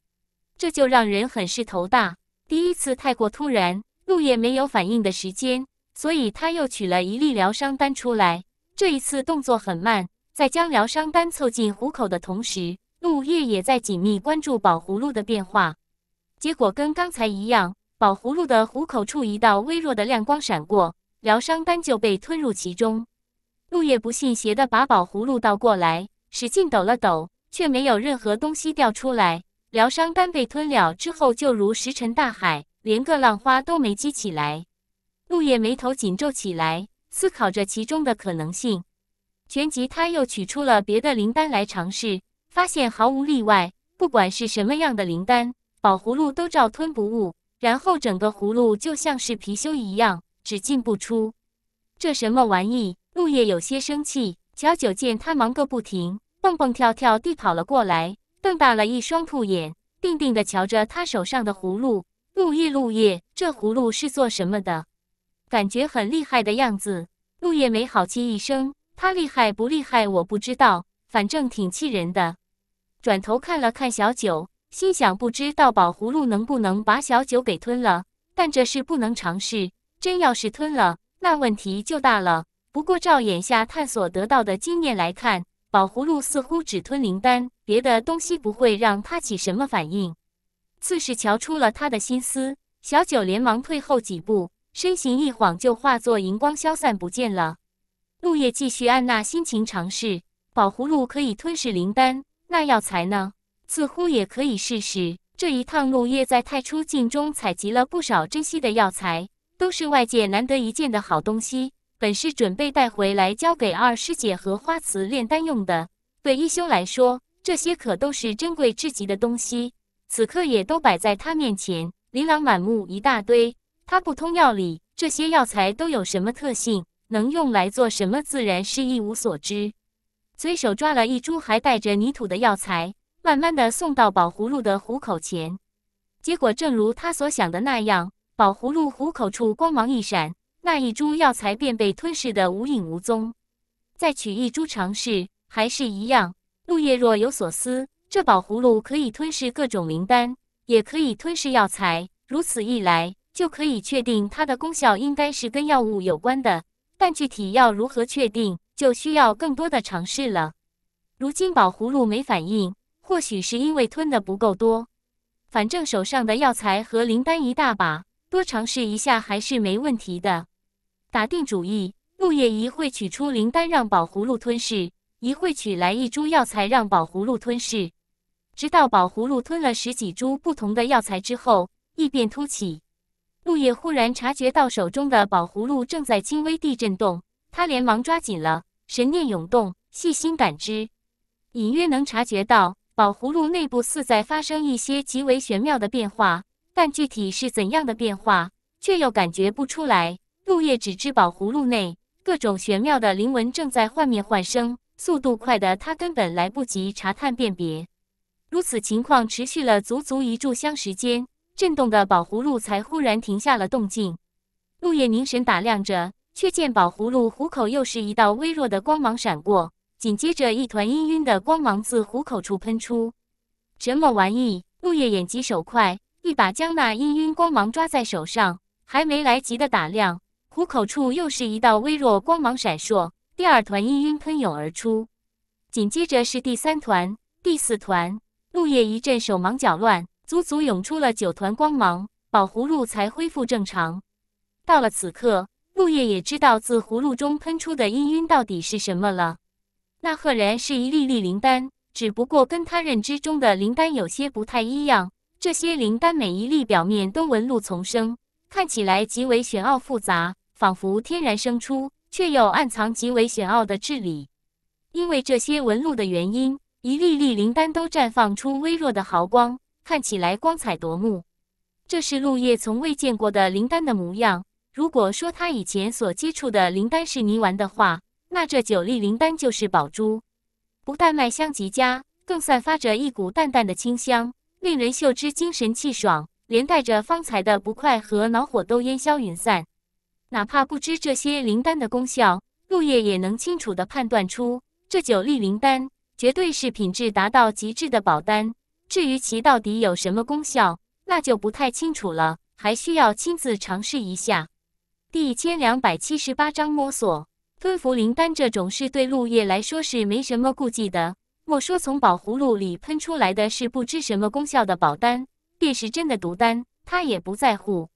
这就让人很是头大。第一次太过突然，陆叶没有反应的时间，所以他又取了一粒疗伤丹出来。这一次动作很慢，在将疗伤丹凑近虎口的同时，陆叶也在紧密关注宝葫芦的变化。结果跟刚才一样，宝葫芦的虎口处一道微弱的亮光闪过，疗伤丹就被吞入其中。陆叶不信邪的把宝葫芦倒过来。使劲抖了抖，却没有任何东西掉出来。疗伤丹被吞了之后，就如石沉大海，连个浪花都没激起来。陆叶眉头紧皱起来，思考着其中的可能性。旋即，他又取出了别的灵丹来尝试，发现毫无例外，不管是什么样的灵丹，宝葫芦都照吞不误。然后，整个葫芦就像是貔貅一样，只进不出。这什么玩意？陆叶有些生气。小九见他忙个不停，蹦蹦跳跳地跑了过来，瞪大了一双兔眼，定定地瞧着他手上的葫芦。陆叶，陆叶，这葫芦是做什么的？感觉很厉害的样子。陆叶没好气一声：“他厉害不厉害我不知道，反正挺气人的。”转头看了看小九，心想：“不知道宝葫芦能不能把小九给吞了？但这事不能尝试，真要是吞了，那问题就大了。”不过照眼下探索得到的经验来看，宝葫芦似乎只吞灵丹，别的东西不会让它起什么反应。刺是瞧出了他的心思，小九连忙退后几步，身形一晃就化作荧光消散不见了。陆叶继续按捺心情尝试，宝葫芦可以吞噬灵丹，那药材呢？似乎也可以试试。这一趟陆夜在太初境中采集了不少珍稀的药材，都是外界难得一见的好东西。本是准备带回来交给二师姐和花瓷炼丹用的，对一休来说，这些可都是珍贵至极的东西。此刻也都摆在他面前，琳琅满目一大堆。他不通药理，这些药材都有什么特性，能用来做什么，自然是一无所知。随手抓了一株还带着泥土的药材，慢慢的送到宝葫芦的壶口前，结果正如他所想的那样，宝葫芦壶口处光芒一闪。那一株药材便被吞噬得无影无踪，再取一株尝试，还是一样。陆叶若有所思：这宝葫芦可以吞噬各种灵丹，也可以吞噬药材，如此一来，就可以确定它的功效应该是跟药物有关的。但具体要如何确定，就需要更多的尝试了。如今宝葫芦没反应，或许是因为吞的不够多。反正手上的药材和灵丹一大把，多尝试一下还是没问题的。打定主意，陆叶一会取出灵丹让宝葫芦吞噬，一会取来一株药材让宝葫芦吞噬，直到宝葫芦吞了十几株不同的药材之后，异变突起。陆叶忽然察觉到手中的宝葫芦正在轻微地震动，他连忙抓紧了神念涌动，细心感知，隐约能察觉到宝葫芦内部似在发生一些极为玄妙的变化，但具体是怎样的变化，却又感觉不出来。陆叶只知宝葫芦内各种玄妙的灵纹正在幻灭幻生，速度快的他根本来不及查探辨别。如此情况持续了足足一炷香时间，震动的宝葫芦才忽然停下了动静。陆叶凝神打量着，却见宝葫芦虎口又是一道微弱的光芒闪过，紧接着一团氤氲的光芒自虎口处喷出。什么玩意？陆叶眼疾手快，一把将那氤氲光芒抓在手上，还没来及的打量。虎口处又是一道微弱光芒闪烁，第二团氤氲喷涌而出，紧接着是第三团、第四团。陆叶一阵手忙脚乱，足足涌出了九团光芒，宝葫芦才恢复正常。到了此刻，陆叶也知道自葫芦中喷出的氤氲到底是什么了。那赫然是一粒粒灵丹，只不过跟他认知中的灵丹有些不太一样。这些灵丹每一粒表面都纹路丛生，看起来极为玄奥复杂。仿佛天然生出，却又暗藏极为玄奥的智理。因为这些纹路的原因，一粒粒灵丹都绽放出微弱的毫光，看起来光彩夺目。这是陆叶从未见过的灵丹的模样。如果说他以前所接触的灵丹是泥丸的话，那这九粒灵丹就是宝珠。不但卖香极佳，更散发着一股淡淡的清香，令人嗅之精神气爽，连带着方才的不快和恼火都烟消云散。哪怕不知这些灵丹的功效，陆叶也能清楚地判断出，这九粒灵丹绝对是品质达到极致的宝丹。至于其到底有什么功效，那就不太清楚了，还需要亲自尝试一下。第一千两百七十八章摸索吞服灵丹这种事对陆叶来说是没什么顾忌的。莫说从宝葫芦里喷出来的是不知什么功效的宝丹，便是真的毒丹，他也不在乎。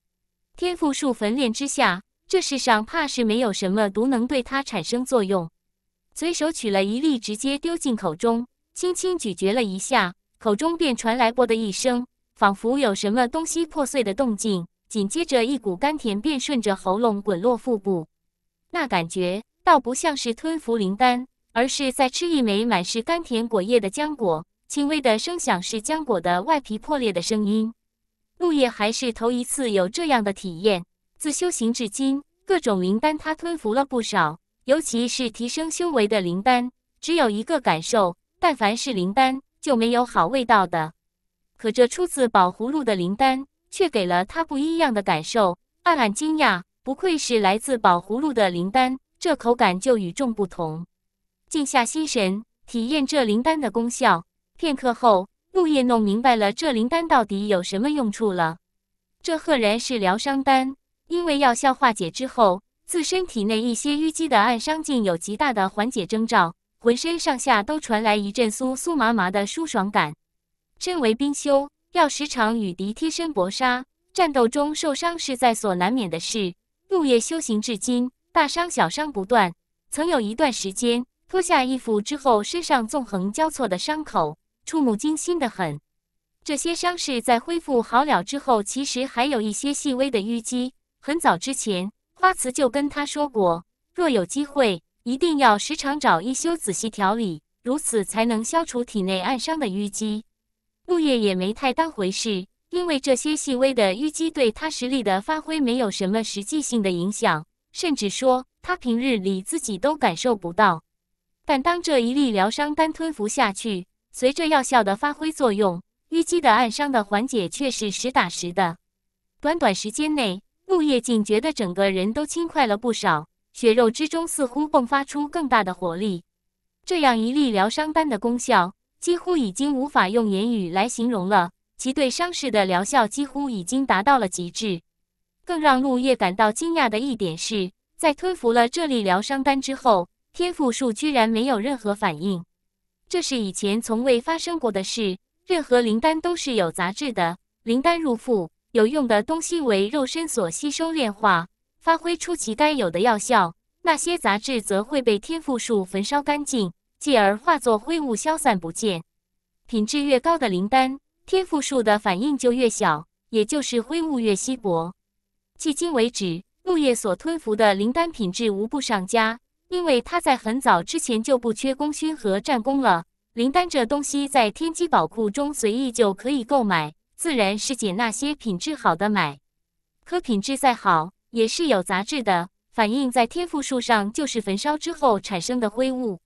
天赋树焚炼之下。这世上怕是没有什么毒能对它产生作用。随手取了一粒，直接丢进口中，轻轻咀嚼了一下，口中便传来“啵”的一声，仿佛有什么东西破碎的动静。紧接着，一股甘甜便顺着喉咙滚落腹部。那感觉倒不像是吞服灵丹，而是在吃一枚满是甘甜果液的浆果。轻微的声响是浆果的外皮破裂的声音。陆叶还是头一次有这样的体验。自修行至今，各种灵丹他吞服了不少，尤其是提升修为的灵丹，只有一个感受：但凡是灵丹，就没有好味道的。可这出自宝葫芦的灵丹，却给了他不一样的感受，暗暗惊讶。不愧是来自宝葫芦的灵丹，这口感就与众不同。静下心神，体验这灵丹的功效。片刻后，陆叶弄明白了这灵丹到底有什么用处了。这赫然是疗伤丹。因为药效化解之后，自身体内一些淤积的暗伤竟有极大的缓解征兆，浑身上下都传来一阵酥酥麻麻的舒爽感。身为冰修，要时常与敌贴身搏杀，战斗中受伤是在所难免的事。入夜修行至今，大伤小伤不断，曾有一段时间脱下衣服之后，身上纵横交错的伤口触目惊心的很。这些伤势在恢复好了之后，其实还有一些细微的淤积。很早之前，花瓷就跟他说过，若有机会，一定要时常找一休仔细调理，如此才能消除体内暗伤的淤积。陆叶也没太当回事，因为这些细微的淤积对他实力的发挥没有什么实际性的影响，甚至说他平日里自己都感受不到。但当这一粒疗伤丹吞服下去，随着药效的发挥作用，淤积的暗伤的缓解却是实打实的。短短时间内。陆叶竟觉得整个人都轻快了不少，血肉之中似乎迸发出更大的活力。这样一粒疗伤丹的功效，几乎已经无法用言语来形容了。其对伤势的疗效几乎已经达到了极致。更让陆叶感到惊讶的一点是，在吞服了这粒疗伤丹之后，天赋树居然没有任何反应。这是以前从未发生过的事。任何灵丹都是有杂质的，灵丹入腹。有用的东西为肉身所吸收炼化，发挥出其该有的药效；那些杂质则会被天赋树焚烧干净，继而化作灰雾消散不见。品质越高的灵丹，天赋树的反应就越小，也就是灰雾越稀薄。迄今为止，陆叶所吞服的灵丹品质无不上佳，因为他在很早之前就不缺功勋和战功了。灵丹这东西在天机宝库中随意就可以购买。自然是捡那些品质好的买。可品质再好，也是有杂质的，反映在天赋树上就是焚烧之后产生的灰雾。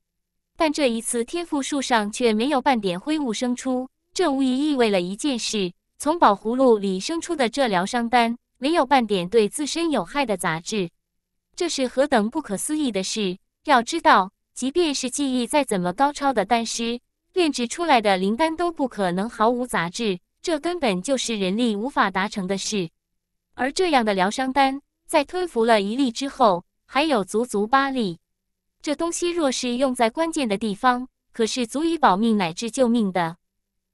但这一次天赋树上却没有半点灰雾生出，这无疑意味了一件事：从宝葫芦里生出的这疗伤丹，没有半点对自身有害的杂质。这是何等不可思议的事！要知道，即便是技艺再怎么高超的丹师，炼制出来的灵丹都不可能毫无杂质。这根本就是人力无法达成的事，而这样的疗伤丹，在吞服了一粒之后，还有足足八粒。这东西若是用在关键的地方，可是足以保命乃至救命的。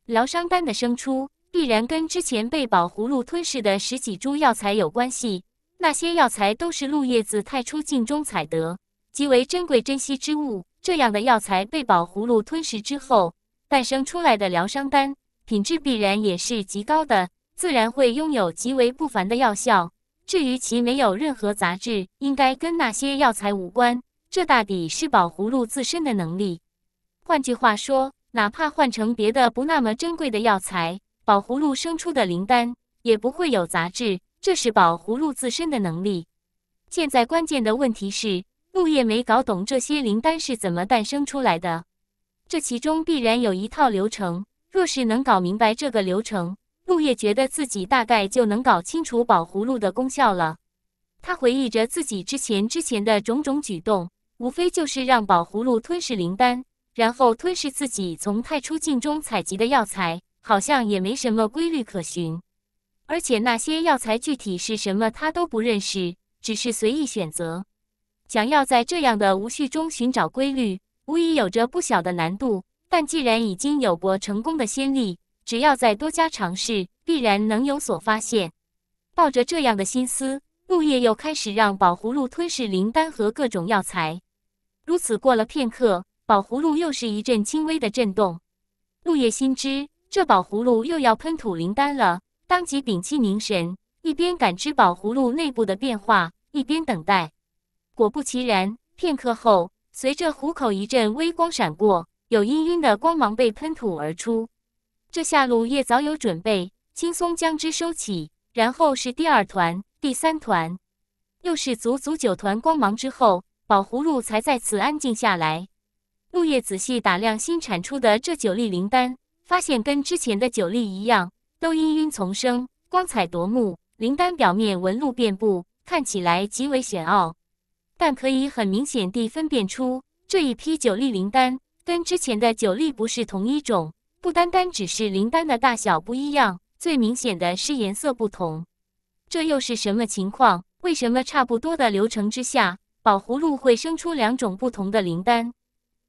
疗伤丹的生出，必然跟之前被宝葫芦吞噬的十几株药材有关系。那些药材都是陆叶子太初境中采得，极为珍贵珍稀之物。这样的药材被宝葫芦吞噬之后，诞生出来的疗伤丹。品质必然也是极高的，自然会拥有极为不凡的药效。至于其没有任何杂质，应该跟那些药材无关，这大抵是宝葫芦自身的能力。换句话说，哪怕换成别的不那么珍贵的药材，宝葫芦生出的灵丹也不会有杂质，这是宝葫芦自身的能力。现在关键的问题是，陆叶没搞懂这些灵丹是怎么诞生出来的，这其中必然有一套流程。若是能搞明白这个流程，陆叶觉得自己大概就能搞清楚宝葫芦的功效了。他回忆着自己之前之前的种种举动，无非就是让宝葫芦吞噬灵丹，然后吞噬自己从太初境中采集的药材，好像也没什么规律可循。而且那些药材具体是什么，他都不认识，只是随意选择。想要在这样的无序中寻找规律，无疑有着不小的难度。但既然已经有过成功的先例，只要再多加尝试，必然能有所发现。抱着这样的心思，陆叶又开始让宝葫芦吞噬灵丹和各种药材。如此过了片刻，宝葫芦又是一阵轻微的震动。陆叶心知这宝葫芦又要喷吐灵丹了，当即屏气凝神，一边感知宝葫芦内部的变化，一边等待。果不其然，片刻后，随着虎口一阵微光闪过。有氤氲的光芒被喷吐而出，这下陆叶早有准备，轻松将之收起。然后是第二团、第三团，又是足足九团光芒之后，宝葫芦才再次安静下来。陆叶仔细打量新产出的这九粒灵丹，发现跟之前的九粒一样，都氤氲丛生，光彩夺目。灵丹表面纹路遍布，看起来极为险奥，但可以很明显地分辨出这一批九粒灵丹。跟之前的九粒不是同一种，不单单只是灵丹的大小不一样，最明显的是颜色不同。这又是什么情况？为什么差不多的流程之下，宝葫芦会生出两种不同的灵丹？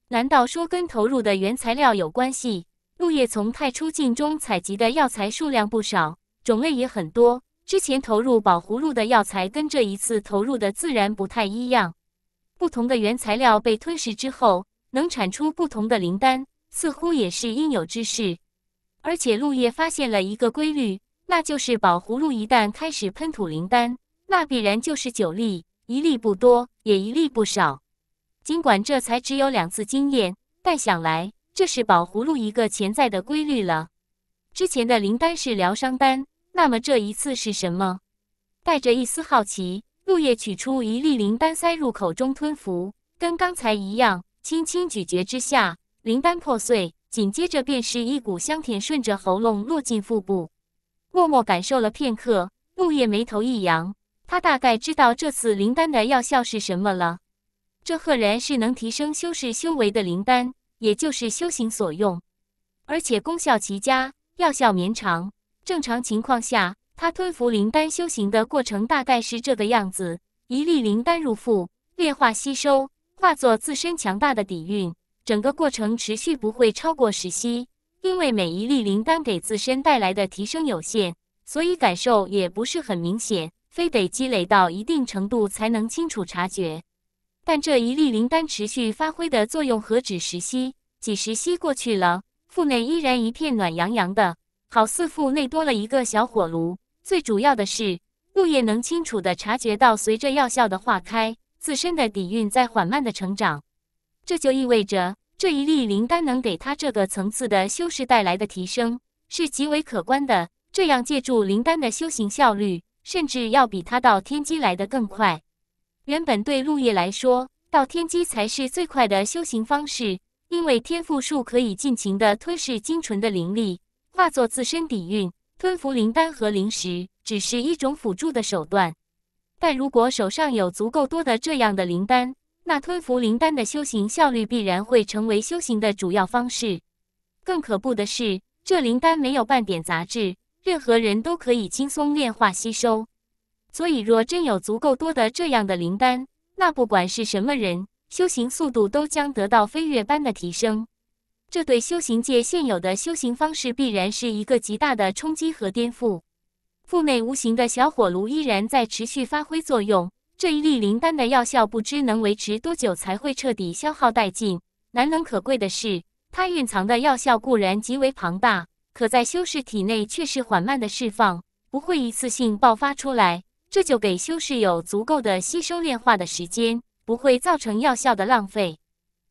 难道说跟投入的原材料有关系？陆叶从太初境中采集的药材数量不少，种类也很多。之前投入宝葫芦的药材跟这一次投入的自然不太一样。不同的原材料被吞噬之后。能产出不同的灵丹，似乎也是应有之事。而且陆叶发现了一个规律，那就是宝葫芦一旦开始喷吐灵丹，那必然就是九粒，一粒不多，也一粒不少。尽管这才只有两次经验，但想来这是宝葫芦一个潜在的规律了。之前的灵丹是疗伤丹，那么这一次是什么？带着一丝好奇，陆叶取出一粒灵丹，塞入口中吞服，跟刚才一样。轻轻咀嚼之下，灵丹破碎，紧接着便是一股香甜顺着喉咙落进腹部。默默感受了片刻，木叶眉头一扬，他大概知道这次灵丹的药效是什么了。这赫然是能提升修士修为的灵丹，也就是修行所用，而且功效奇佳，药效绵长。正常情况下，他吞服灵丹修行的过程大概是这个样子：一粒灵丹入腹，炼化吸收。化作自身强大的底蕴，整个过程持续不会超过十息，因为每一粒灵丹给自身带来的提升有限，所以感受也不是很明显，非得积累到一定程度才能清楚察觉。但这一粒灵丹持续发挥的作用何止十息？几十息过去了，腹内依然一片暖洋洋的，好似腹内多了一个小火炉。最主要的是，陆叶能清楚地察觉到，随着药效的化开。自身的底蕴在缓慢的成长，这就意味着这一粒灵丹能给他这个层次的修士带来的提升是极为可观的。这样借助灵丹的修行效率，甚至要比他到天机来的更快。原本对陆叶来说，到天机才是最快的修行方式，因为天赋术可以尽情的吞噬精纯的灵力，化作自身底蕴。吞服灵丹和灵石只是一种辅助的手段。但如果手上有足够多的这样的灵丹，那吞服灵丹的修行效率必然会成为修行的主要方式。更可怖的是，这灵丹没有半点杂质，任何人都可以轻松炼化吸收。所以，若真有足够多的这样的灵丹，那不管是什么人，修行速度都将得到飞跃般的提升。这对修行界现有的修行方式必然是一个极大的冲击和颠覆。腹内无形的小火炉依然在持续发挥作用，这一粒灵丹的药效不知能维持多久才会彻底消耗殆尽。难能可贵的是，它蕴藏的药效固然极为庞大，可在修士体内却是缓慢的释放，不会一次性爆发出来，这就给修士有足够的吸收炼化的时间，不会造成药效的浪费。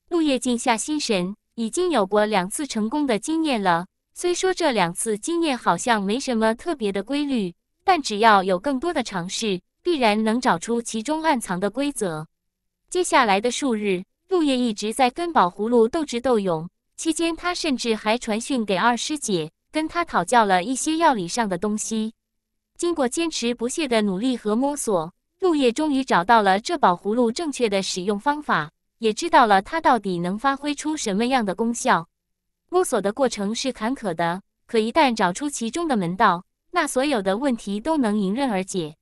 陆叶静下心神，已经有过两次成功的经验了。虽说这两次经验好像没什么特别的规律，但只要有更多的尝试，必然能找出其中暗藏的规则。接下来的数日，陆叶一直在跟宝葫芦斗智斗勇。期间，他甚至还传讯给二师姐，跟她讨教了一些药理上的东西。经过坚持不懈的努力和摸索，陆叶终于找到了这宝葫芦正确的使用方法，也知道了它到底能发挥出什么样的功效。摸索的过程是坎坷的，可一旦找出其中的门道，那所有的问题都能迎刃而解。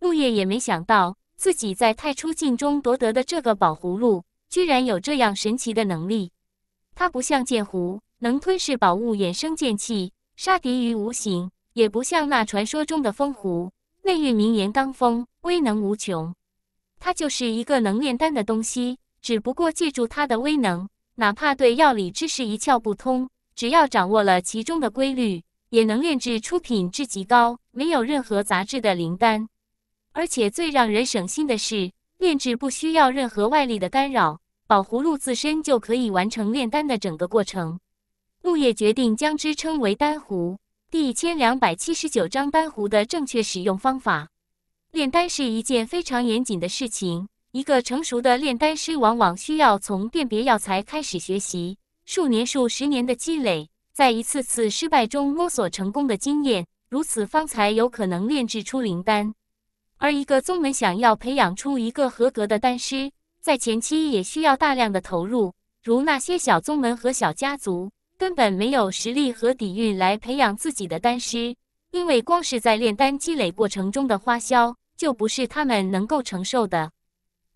陆叶也没想到，自己在太初境中夺得的这个宝葫芦，居然有这样神奇的能力。它不像剑狐，能吞噬宝物衍生剑气，杀敌于无形；也不像那传说中的风狐，内蕴名言罡风，威能无穷。它就是一个能炼丹的东西，只不过借助它的威能。哪怕对药理知识一窍不通，只要掌握了其中的规律，也能炼制出品质极高、没有任何杂质的灵丹。而且最让人省心的是，炼制不需要任何外力的干扰，宝葫芦自身就可以完成炼丹的整个过程。木叶决定将之称为丹壶。第一千两百七十九章丹壶的正确使用方法。炼丹是一件非常严谨的事情。一个成熟的炼丹师往往需要从辨别药材开始学习，数年数十年的积累，在一次次失败中摸索成功的经验，如此方才有可能炼制出灵丹。而一个宗门想要培养出一个合格的丹师，在前期也需要大量的投入。如那些小宗门和小家族，根本没有实力和底蕴来培养自己的丹师，因为光是在炼丹积累过程中的花销，就不是他们能够承受的。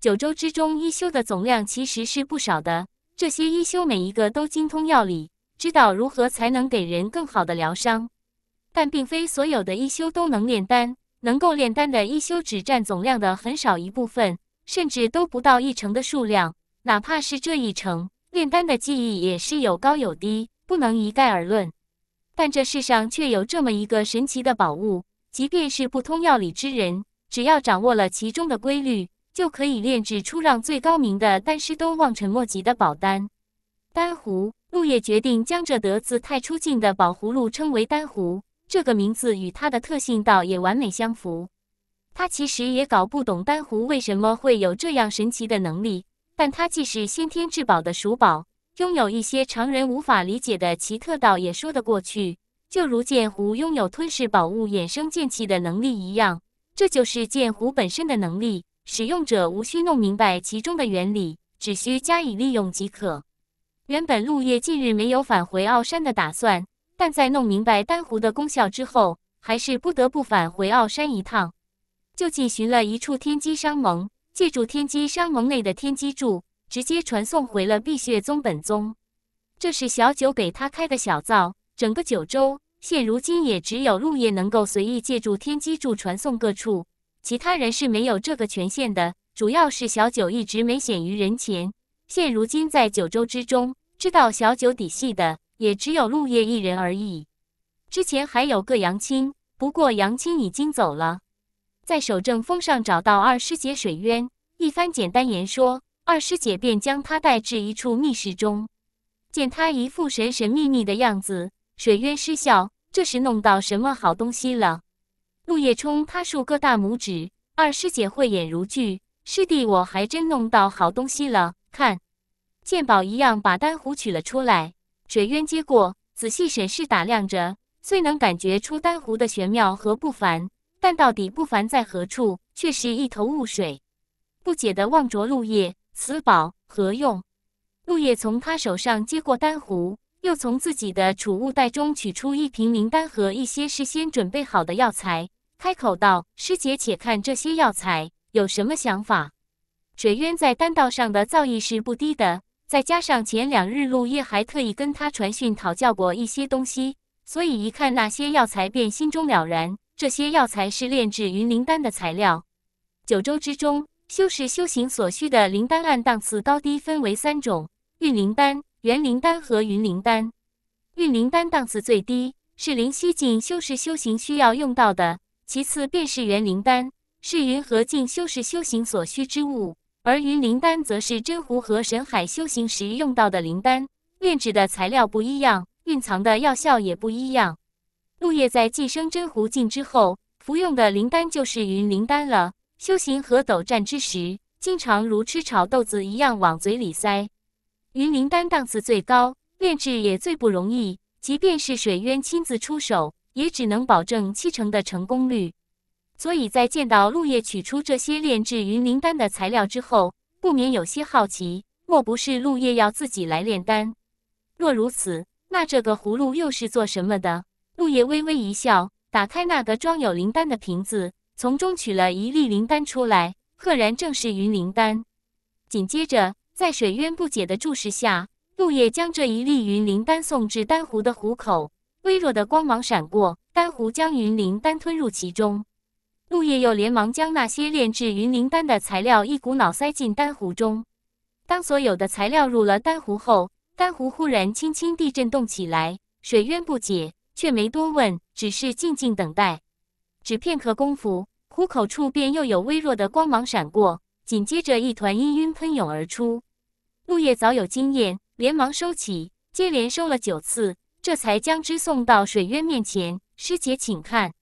九州之中，医修的总量其实是不少的。这些医修每一个都精通药理，知道如何才能给人更好的疗伤。但并非所有的一修都能炼丹，能够炼丹的一修只占总量的很少一部分，甚至都不到一成的数量。哪怕是这一成，炼丹的技艺也是有高有低，不能一概而论。但这世上却有这么一个神奇的宝物，即便是不通药理之人，只要掌握了其中的规律。就可以炼制出让最高明的丹师都望尘莫及的宝丹。丹壶，陆叶决定将这得自太初境的宝葫芦称为丹壶。这个名字与它的特性倒也完美相符。他其实也搞不懂丹壶为什么会有这样神奇的能力，但它既是先天至宝的属宝，拥有一些常人无法理解的奇特，倒也说得过去。就如剑壶拥有吞噬宝物衍生剑气的能力一样，这就是剑壶本身的能力。使用者无需弄明白其中的原理，只需加以利用即可。原本陆叶近日没有返回奥山的打算，但在弄明白丹壶的功效之后，还是不得不返回奥山一趟。就近寻了一处天机商盟，借助天机商盟内的天机柱，直接传送回了碧血宗本宗。这是小九给他开的小灶，整个九州现如今也只有陆叶能够随意借助天机柱传送各处。其他人是没有这个权限的，主要是小九一直没显于人前。现如今在九州之中，知道小九底细的也只有陆叶一人而已。之前还有个杨青，不过杨青已经走了。在守正峰上找到二师姐水渊，一番简单言说，二师姐便将他带至一处密室中。见他一副神神秘秘的样子，水渊失笑：这是弄到什么好东西了？陆叶冲他竖个大拇指，二师姐慧眼如炬，师弟我还真弄到好东西了。看，鉴宝一样把丹壶取了出来。水渊接过，仔细审视打量着，虽能感觉出丹壶的玄妙和不凡，但到底不凡在何处，却是一头雾水，不解地望着陆叶。此宝何用？陆叶从他手上接过丹壶，又从自己的储物袋中取出一瓶灵丹和一些事先准备好的药材。开口道：“师姐，且看这些药材有什么想法。”水渊在丹道上的造诣是不低的，再加上前两日陆叶还特意跟他传讯讨教过一些东西，所以一看那些药材便心中了然。这些药材是炼制云灵丹的材料。九州之中，修士修行所需的灵丹，按档次高低分为三种：玉灵丹、元灵丹和云灵丹。玉灵丹档次最低，是灵溪境修士修行需要用到的。其次便是元灵丹，是云和境修士修行所需之物，而云灵丹则是真湖和神海修行时用到的灵丹，炼制的材料不一样，蕴藏的药效也不一样。陆叶在晋升真湖境之后，服用的灵丹就是云灵丹了，修行和斗战之时，经常如吃炒豆子一样往嘴里塞。云灵丹档次最高，炼制也最不容易，即便是水渊亲自出手。也只能保证七成的成功率，所以，在见到陆叶取出这些炼制云灵丹的材料之后，不免有些好奇：莫不是陆叶要自己来炼丹？若如此，那这个葫芦又是做什么的？陆叶微微一笑，打开那个装有灵丹的瓶子，从中取了一粒灵丹出来，赫然正是云灵丹。紧接着，在水渊不解的注视下，陆叶将这一粒云灵丹送至丹壶的壶口。微弱的光芒闪过，丹壶将云灵丹吞入其中。陆叶又连忙将那些炼制云灵丹的材料一股脑塞进丹壶中。当所有的材料入了丹壶后，丹壶忽然轻轻地震动起来。水渊不解，却没多问，只是静静等待。只片刻功夫，壶口处便又有微弱的光芒闪过，紧接着一团氤氲喷涌而出。陆叶早有经验，连忙收起，接连收了九次。这才将之送到水渊面前，师姐，请看。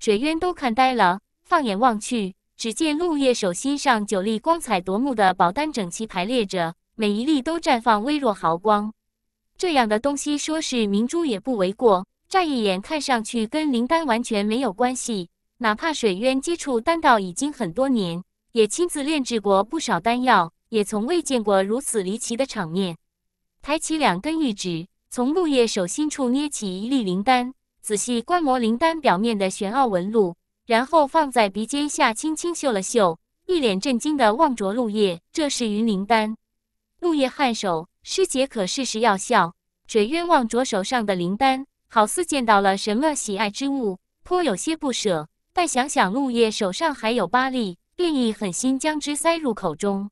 水渊都看呆了，放眼望去，只见陆叶手心上九粒光彩夺目的宝丹整齐排列着，每一粒都绽放微弱毫光。这样的东西，说是明珠也不为过。乍一眼看上去，跟灵丹完全没有关系。哪怕水渊接触丹道已经很多年，也亲自炼制过不少丹药，也从未见过如此离奇的场面。抬起两根玉指。从陆叶手心处捏起一粒灵丹，仔细观摩灵丹表面的玄奥纹路，然后放在鼻尖下轻轻嗅了嗅，一脸震惊地望着陆叶：“这是云灵丹。”陆叶颔首：“师姐可试试药效。”水渊望着手上的灵丹，好似见到了什么喜爱之物，颇有些不舍。但想想陆叶手上还有八粒，便一狠心将之塞入口中。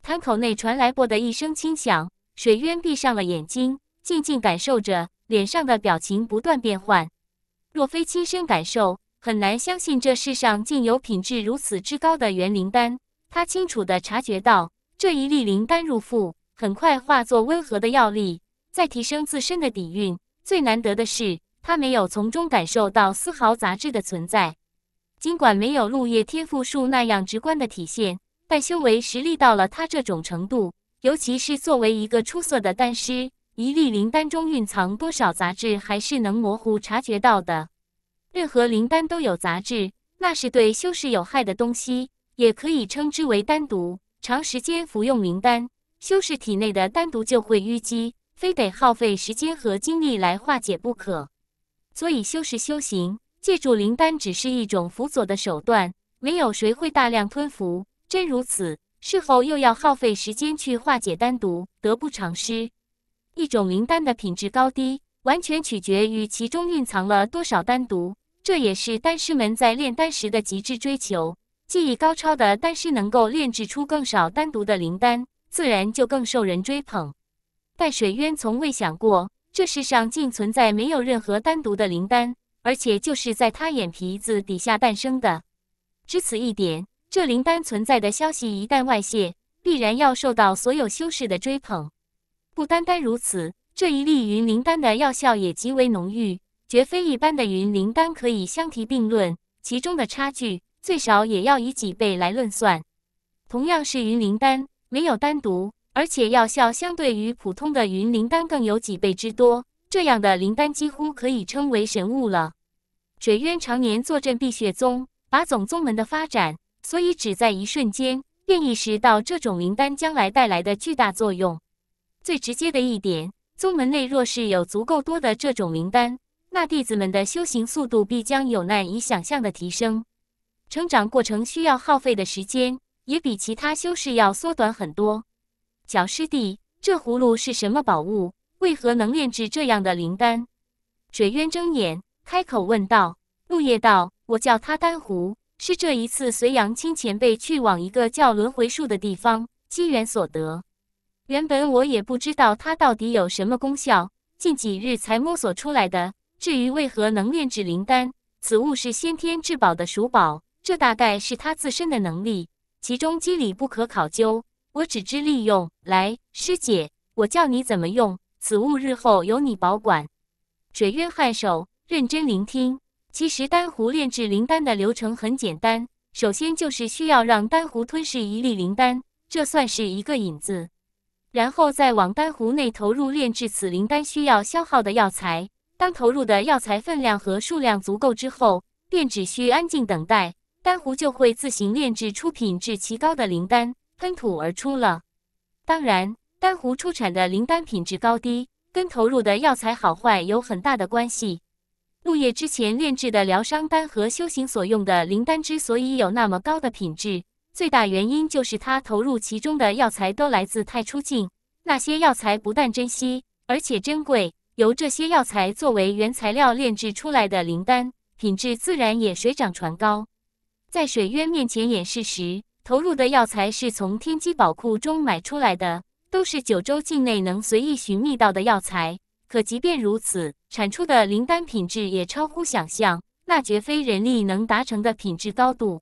潭口内传来“啵”的一声轻响，水渊闭上了眼睛。静静感受着脸上的表情不断变换，若非亲身感受，很难相信这世上竟有品质如此之高的元灵丹。他清楚地察觉到，这一粒灵丹入腹，很快化作温和的药力，在提升自身的底蕴。最难得的是，他没有从中感受到丝毫杂质的存在。尽管没有陆叶天赋术那样直观的体现，但修为实力到了他这种程度，尤其是作为一个出色的丹师。一粒灵丹中蕴藏多少杂质，还是能模糊察觉到的。任何灵丹都有杂质，那是对修士有害的东西，也可以称之为丹毒。长时间服用灵丹，修士体内的丹毒就会淤积，非得耗费时间和精力来化解不可。所以，修士修行借助灵丹只是一种辅佐的手段，没有谁会大量吞服。真如此，事后又要耗费时间去化解丹毒，得不偿失。一种灵丹的品质高低，完全取决于其中蕴藏了多少丹毒。这也是丹师们在炼丹时的极致追求。技艺高超的丹师能够炼制出更少丹毒的灵丹，自然就更受人追捧。戴水渊从未想过，这世上竟存在没有任何丹毒的灵丹，而且就是在他眼皮子底下诞生的。只此一点，这灵丹存在的消息一旦外泄，必然要受到所有修士的追捧。不单单如此，这一粒云灵丹的药效也极为浓郁，绝非一般的云灵丹可以相提并论，其中的差距最少也要以几倍来论算。同样是云灵丹，没有单独，而且药效相对于普通的云灵丹更有几倍之多，这样的灵丹几乎可以称为神物了。水渊常年坐镇碧血宗，把总宗门的发展，所以只在一瞬间便意识到这种灵丹将来带来的巨大作用。最直接的一点，宗门内若是有足够多的这种灵丹，那弟子们的修行速度必将有难以想象的提升，成长过程需要耗费的时间也比其他修士要缩短很多。小师弟，这葫芦是什么宝物？为何能炼制这样的灵丹？水渊睁眼开口问道。陆夜道：“我叫他丹壶，是这一次随阳清前辈去往一个叫轮回树的地方机缘所得。”原本我也不知道它到底有什么功效，近几日才摸索出来的。至于为何能炼制灵丹，此物是先天至宝的属宝，这大概是他自身的能力，其中机理不可考究。我只知利用。来，师姐，我教你怎么用此物。日后由你保管。水月颔首，认真聆听。其实丹壶炼制灵丹的流程很简单，首先就是需要让丹壶吞噬一粒灵丹，这算是一个引子。然后再往丹壶内投入炼制此灵丹需要消耗的药材，当投入的药材分量和数量足够之后，便只需安静等待，丹壶就会自行炼制出品质奇高的灵丹喷吐而出了。当然，丹壶出产的灵丹品质高低跟投入的药材好坏有很大的关系。陆叶之前炼制的疗伤丹和修行所用的灵丹之所以有那么高的品质，最大原因就是他投入其中的药材都来自太初境，那些药材不但珍惜，而且珍贵。由这些药材作为原材料炼制出来的灵丹，品质自然也水涨船高。在水渊面前演示时，投入的药材是从天机宝库中买出来的，都是九州境内能随意寻觅到的药材。可即便如此，产出的灵丹品质也超乎想象，那绝非人力能达成的品质高度。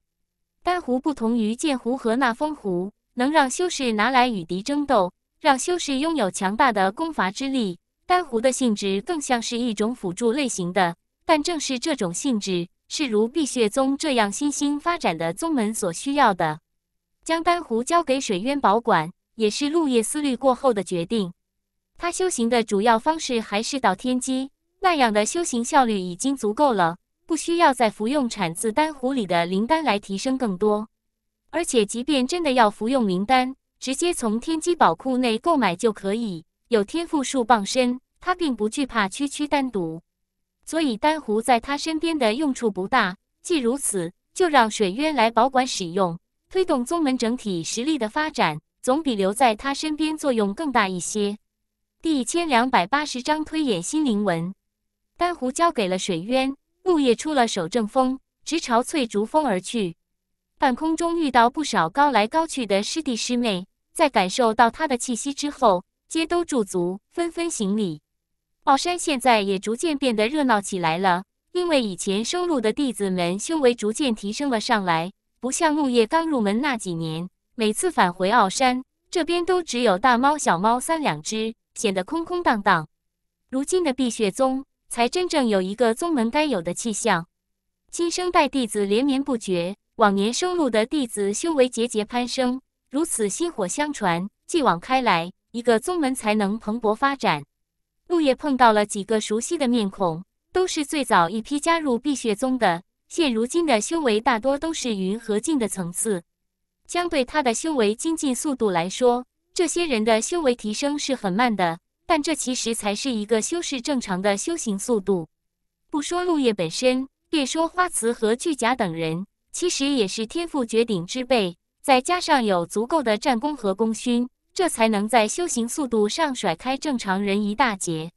丹壶不同于剑壶和纳风壶，能让修士拿来与敌争斗，让修士拥有强大的攻伐之力。丹壶的性质更像是一种辅助类型的，但正是这种性质，是如碧血宗这样新兴发展的宗门所需要的。将丹壶交给水渊保管，也是陆叶思虑过后的决定。他修行的主要方式还是到天机，那样的修行效率已经足够了。不需要再服用产自丹湖里的灵丹来提升更多，而且即便真的要服用灵丹，直接从天机宝库内购买就可以。有天赋树傍身，他并不惧怕区区丹毒，所以丹湖在他身边的用处不大。既如此，就让水渊来保管使用，推动宗门整体实力的发展，总比留在他身边作用更大一些。第一千两百八十章推演心灵文，丹湖交给了水渊。木叶出了守正风，直朝翠竹峰而去。半空中遇到不少高来高去的师弟师妹，在感受到他的气息之后，皆都驻足，纷纷行礼。奥山现在也逐渐变得热闹起来了，因为以前收入的弟子们修为逐渐提升了上来，不像木叶刚入门那几年，每次返回奥山这边都只有大猫、小猫三两只，显得空空荡荡。如今的碧血宗。才真正有一个宗门该有的气象，新生代弟子连绵不绝，往年收录的弟子修为节节攀升，如此薪火相传，继往开来，一个宗门才能蓬勃发展。陆叶碰到了几个熟悉的面孔，都是最早一批加入碧血宗的，现如今的修为大多都是云和境的层次。相对他的修为精进速度来说，这些人的修为提升是很慢的。但这其实才是一个修饰正常的修行速度。不说陆叶本身，别说花慈和巨甲等人，其实也是天赋绝顶之辈，再加上有足够的战功和功勋，这才能在修行速度上甩开正常人一大截。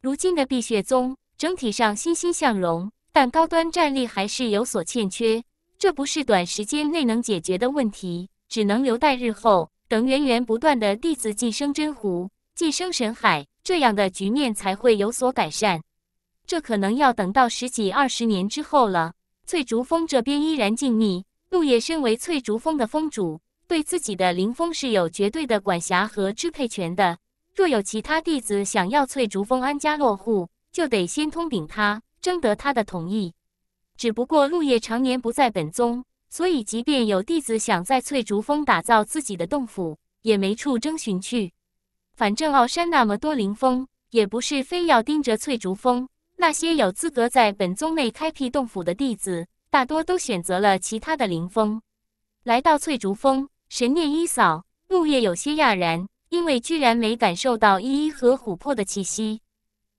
如今的碧血宗整体上欣欣向荣，但高端战力还是有所欠缺，这不是短时间内能解决的问题，只能留待日后等源源不断的弟子晋升真狐。晋升神海，这样的局面才会有所改善。这可能要等到十几二十年之后了。翠竹峰这边依然静谧。陆叶身为翠竹峰的峰主，对自己的灵峰是有绝对的管辖和支配权的。若有其他弟子想要翠竹峰安家落户，就得先通禀他，征得他的同意。只不过陆叶常年不在本宗，所以即便有弟子想在翠竹峰打造自己的洞府，也没处征询去。反正傲山那么多灵峰，也不是非要盯着翠竹峰。那些有资格在本宗内开辟洞府的弟子，大多都选择了其他的灵峰。来到翠竹峰，神念一扫，陆叶有些讶然，因为居然没感受到依依和琥珀的气息。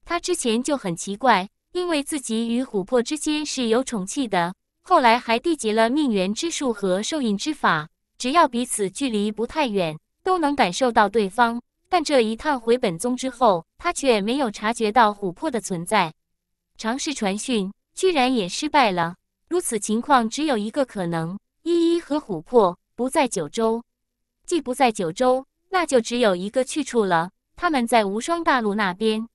他之前就很奇怪，因为自己与琥珀之间是有宠气的，后来还缔结了命缘之术和受印之法，只要彼此距离不太远，都能感受到对方。但这一趟回本宗之后，他却没有察觉到琥珀的存在，尝试传讯居然也失败了。如此情况只有一个可能：依依和琥珀不在九州。既不在九州，那就只有一个去处了。他们在无双大陆那边，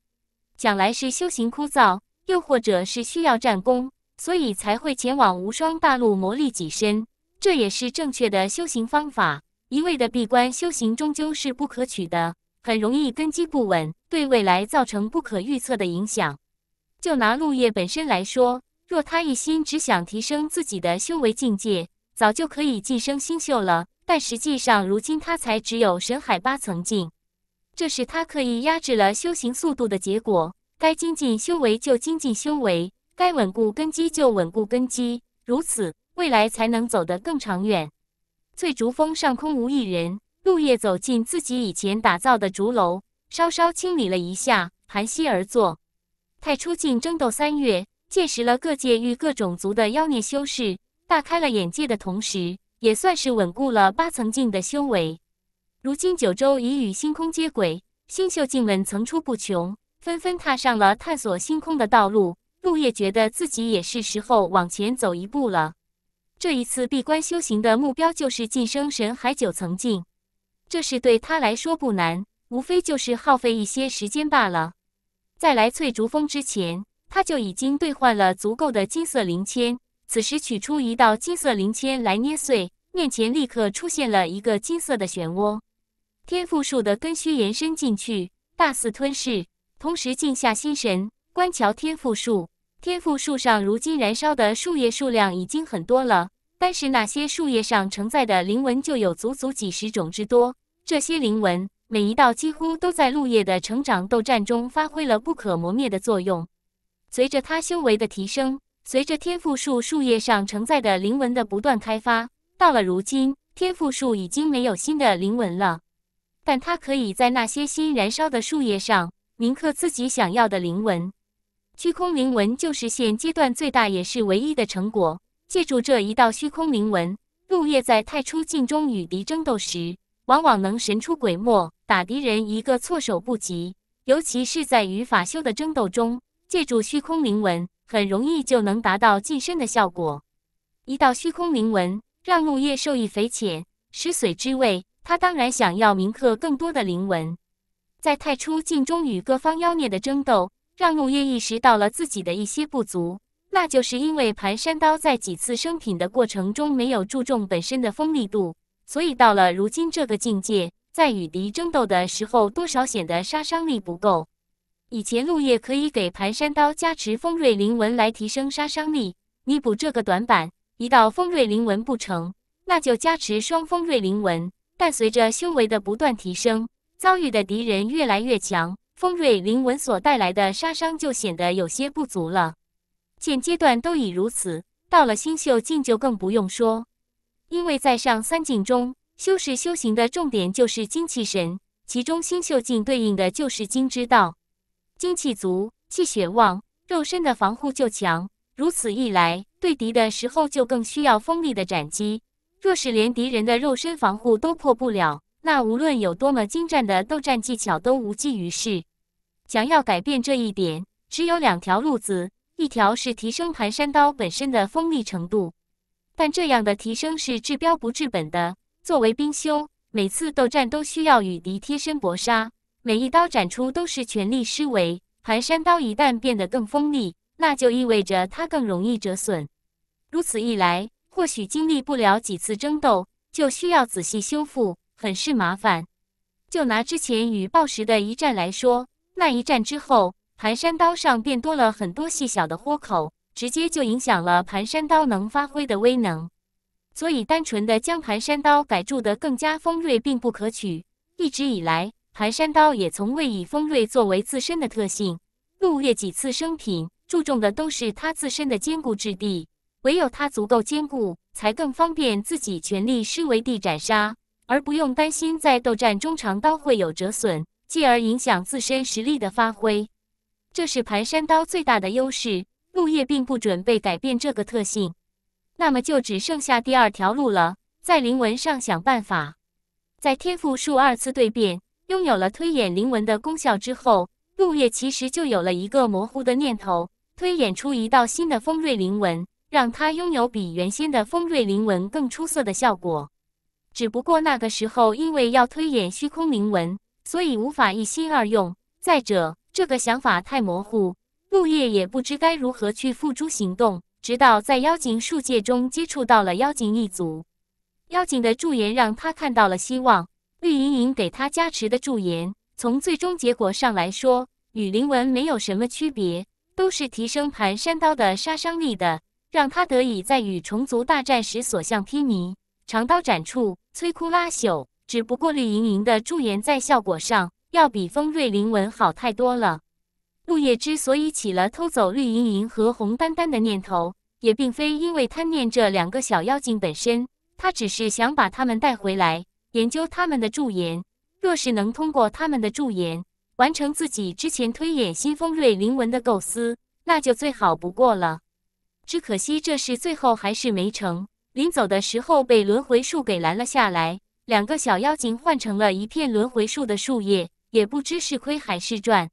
想来是修行枯燥，又或者是需要战功，所以才会前往无双大陆磨砺己身。这也是正确的修行方法，一味的闭关修行终究是不可取的。很容易根基不稳，对未来造成不可预测的影响。就拿陆叶本身来说，若他一心只想提升自己的修为境界，早就可以晋升星宿了。但实际上，如今他才只有神海八层境，这是他刻意压制了修行速度的结果。该精进修为就精进修为，该稳固根基就稳固根基，如此未来才能走得更长远。翠竹峰上空无一人。陆叶走进自己以前打造的竹楼，稍稍清理了一下，盘膝而坐。太初境争斗三月，见识了各界域、各种族的妖孽修士，大开了眼界的同时，也算是稳固了八层境的修为。如今九州已与星空接轨，星宿境们层出不穷，纷纷踏上了探索星空的道路。陆叶觉得自己也是时候往前走一步了。这一次闭关修行的目标就是晋升神海九层境。这是对他来说不难，无非就是耗费一些时间罢了。在来翠竹峰之前，他就已经兑换了足够的金色灵签。此时取出一道金色灵签来捏碎，面前立刻出现了一个金色的漩涡。天赋树的根须延伸进去，大肆吞噬。同时静下心神，观瞧天赋树。天赋树上如今燃烧的树叶数量已经很多了，但是那些树叶上承载的灵纹就有足足几十种之多。这些灵纹，每一道几乎都在陆叶的成长斗战中发挥了不可磨灭的作用。随着他修为的提升，随着天赋树树叶上承载的灵纹的不断开发，到了如今，天赋树已经没有新的灵纹了。但他可以在那些新燃烧的树叶上铭刻自己想要的灵纹。虚空灵纹就是现阶段最大也是唯一的成果。借助这一道虚空灵纹，陆叶在太初境中与敌争斗时。往往能神出鬼没，打敌人一个措手不及。尤其是在与法修的争斗中，借助虚空灵纹，很容易就能达到近身的效果。一道虚空灵纹让木叶受益匪浅。石髓之味。他当然想要铭刻更多的灵纹。在太初境中与各方妖孽的争斗，让木叶意识到了自己的一些不足，那就是因为盘山刀在几次升品的过程中没有注重本身的锋利度。所以到了如今这个境界，在与敌争斗的时候，多少显得杀伤力不够。以前陆叶可以给盘山刀加持锋锐灵纹来提升杀伤力，弥补这个短板。一道锋锐灵纹不成，那就加持双锋锐灵纹。但随着修为的不断提升，遭遇的敌人越来越强，锋锐灵纹所带来的杀伤就显得有些不足了。现阶段都已如此，到了新秀境就更不用说。因为在上三境中，修士修行的重点就是精气神，其中星宿境对应的就是精之道。精气足，气血旺，肉身的防护就强。如此一来，对敌的时候就更需要锋利的斩击。若是连敌人的肉身防护都破不了，那无论有多么精湛的斗战技巧都无济于事。想要改变这一点，只有两条路子：一条是提升盘山刀本身的锋利程度。但这样的提升是治标不治本的。作为兵修，每次斗战都需要与敌贴身搏杀，每一刀斩出都是全力施为。盘山刀一旦变得更锋利，那就意味着它更容易折损。如此一来，或许经历不了几次争斗，就需要仔细修复，很是麻烦。就拿之前与暴食的一战来说，那一战之后，盘山刀上便多了很多细小的豁口。直接就影响了盘山刀能发挥的威能，所以单纯的将盘山刀改铸的更加锋锐并不可取。一直以来，盘山刀也从未以锋锐作为自身的特性。陆越几次生品注重的都是它自身的坚固质地，唯有它足够坚固，才更方便自己全力施为地斩杀，而不用担心在斗战中长刀会有折损，继而影响自身实力的发挥。这是盘山刀最大的优势。陆叶并不准备改变这个特性，那么就只剩下第二条路了，在灵纹上想办法，在天赋树二次蜕变拥有了推演灵纹的功效之后，陆叶其实就有了一个模糊的念头，推演出一道新的锋锐灵纹，让它拥有比原先的锋锐灵纹更出色的效果。只不过那个时候因为要推演虚空灵纹，所以无法一心二用。再者，这个想法太模糊。木叶也不知该如何去付诸行动，直到在妖精树界中接触到了妖精一族，妖精的驻颜让他看到了希望。绿莹莹给他加持的驻颜，从最终结果上来说，与灵纹没有什么区别，都是提升盘山刀的杀伤力的，让他得以在与虫族大战时所向披靡，长刀斩处，摧枯拉朽。只不过绿莹莹的驻颜在效果上，要比风锐灵纹好太多了。树叶之所以起了偷走绿莹莹和红丹丹的念头，也并非因为贪念这两个小妖精本身，他只是想把他们带回来研究他们的驻颜。若是能通过他们的驻颜完成自己之前推演新风瑞灵纹的构思，那就最好不过了。只可惜这事最后还是没成，临走的时候被轮回树给拦了下来。两个小妖精换成了一片轮回树的树叶，也不知是亏还是赚。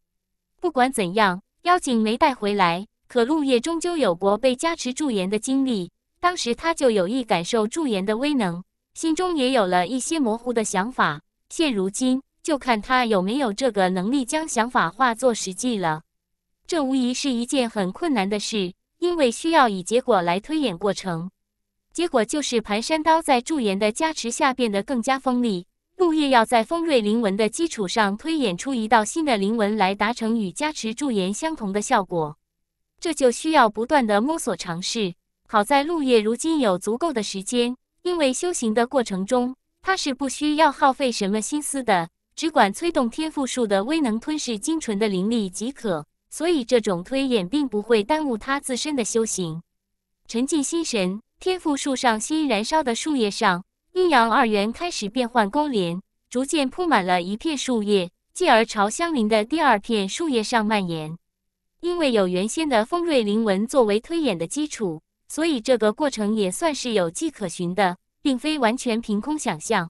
不管怎样，妖精没带回来。可陆叶终究有过被加持驻颜的经历，当时他就有意感受驻颜的威能，心中也有了一些模糊的想法。现如今，就看他有没有这个能力将想法化作实际了。这无疑是一件很困难的事，因为需要以结果来推演过程。结果就是盘山刀在驻颜的加持下变得更加锋利。陆叶要在丰瑞灵纹的基础上推演出一道新的灵纹来，达成与加持驻颜相同的效果，这就需要不断的摸索尝试。好在陆叶如今有足够的时间，因为修行的过程中，他是不需要耗费什么心思的，只管催动天赋树的威能，吞噬精纯的灵力即可。所以这种推演并不会耽误他自身的修行。沉浸心神，天赋树上新燃烧的树叶上。阴阳二元开始变换勾连，逐渐铺满了一片树叶，继而朝相邻的第二片树叶上蔓延。因为有原先的锋锐灵纹作为推演的基础，所以这个过程也算是有迹可循的，并非完全凭空想象。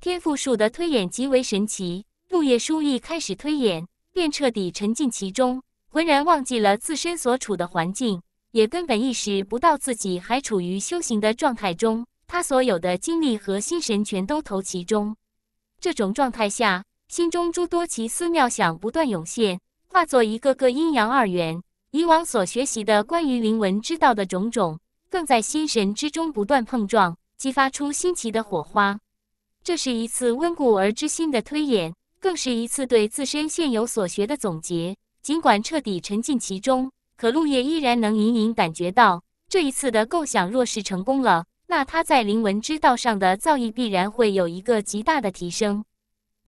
天赋树的推演极为神奇，木叶舒一开始推演便彻底沉浸其中，浑然忘记了自身所处的环境，也根本意识不到自己还处于修行的状态中。他所有的精力和心神全都投其中，这种状态下，心中诸多奇思妙想不断涌现，化作一个个阴阳二元。以往所学习的关于灵文之道的种种，更在心神之中不断碰撞，激发出新奇的火花。这是一次温故而知新的推演，更是一次对自身现有所学的总结。尽管彻底沉浸其中，可陆烨依然能隐隐感觉到，这一次的构想若是成功了。那他在灵文之道上的造诣必然会有一个极大的提升。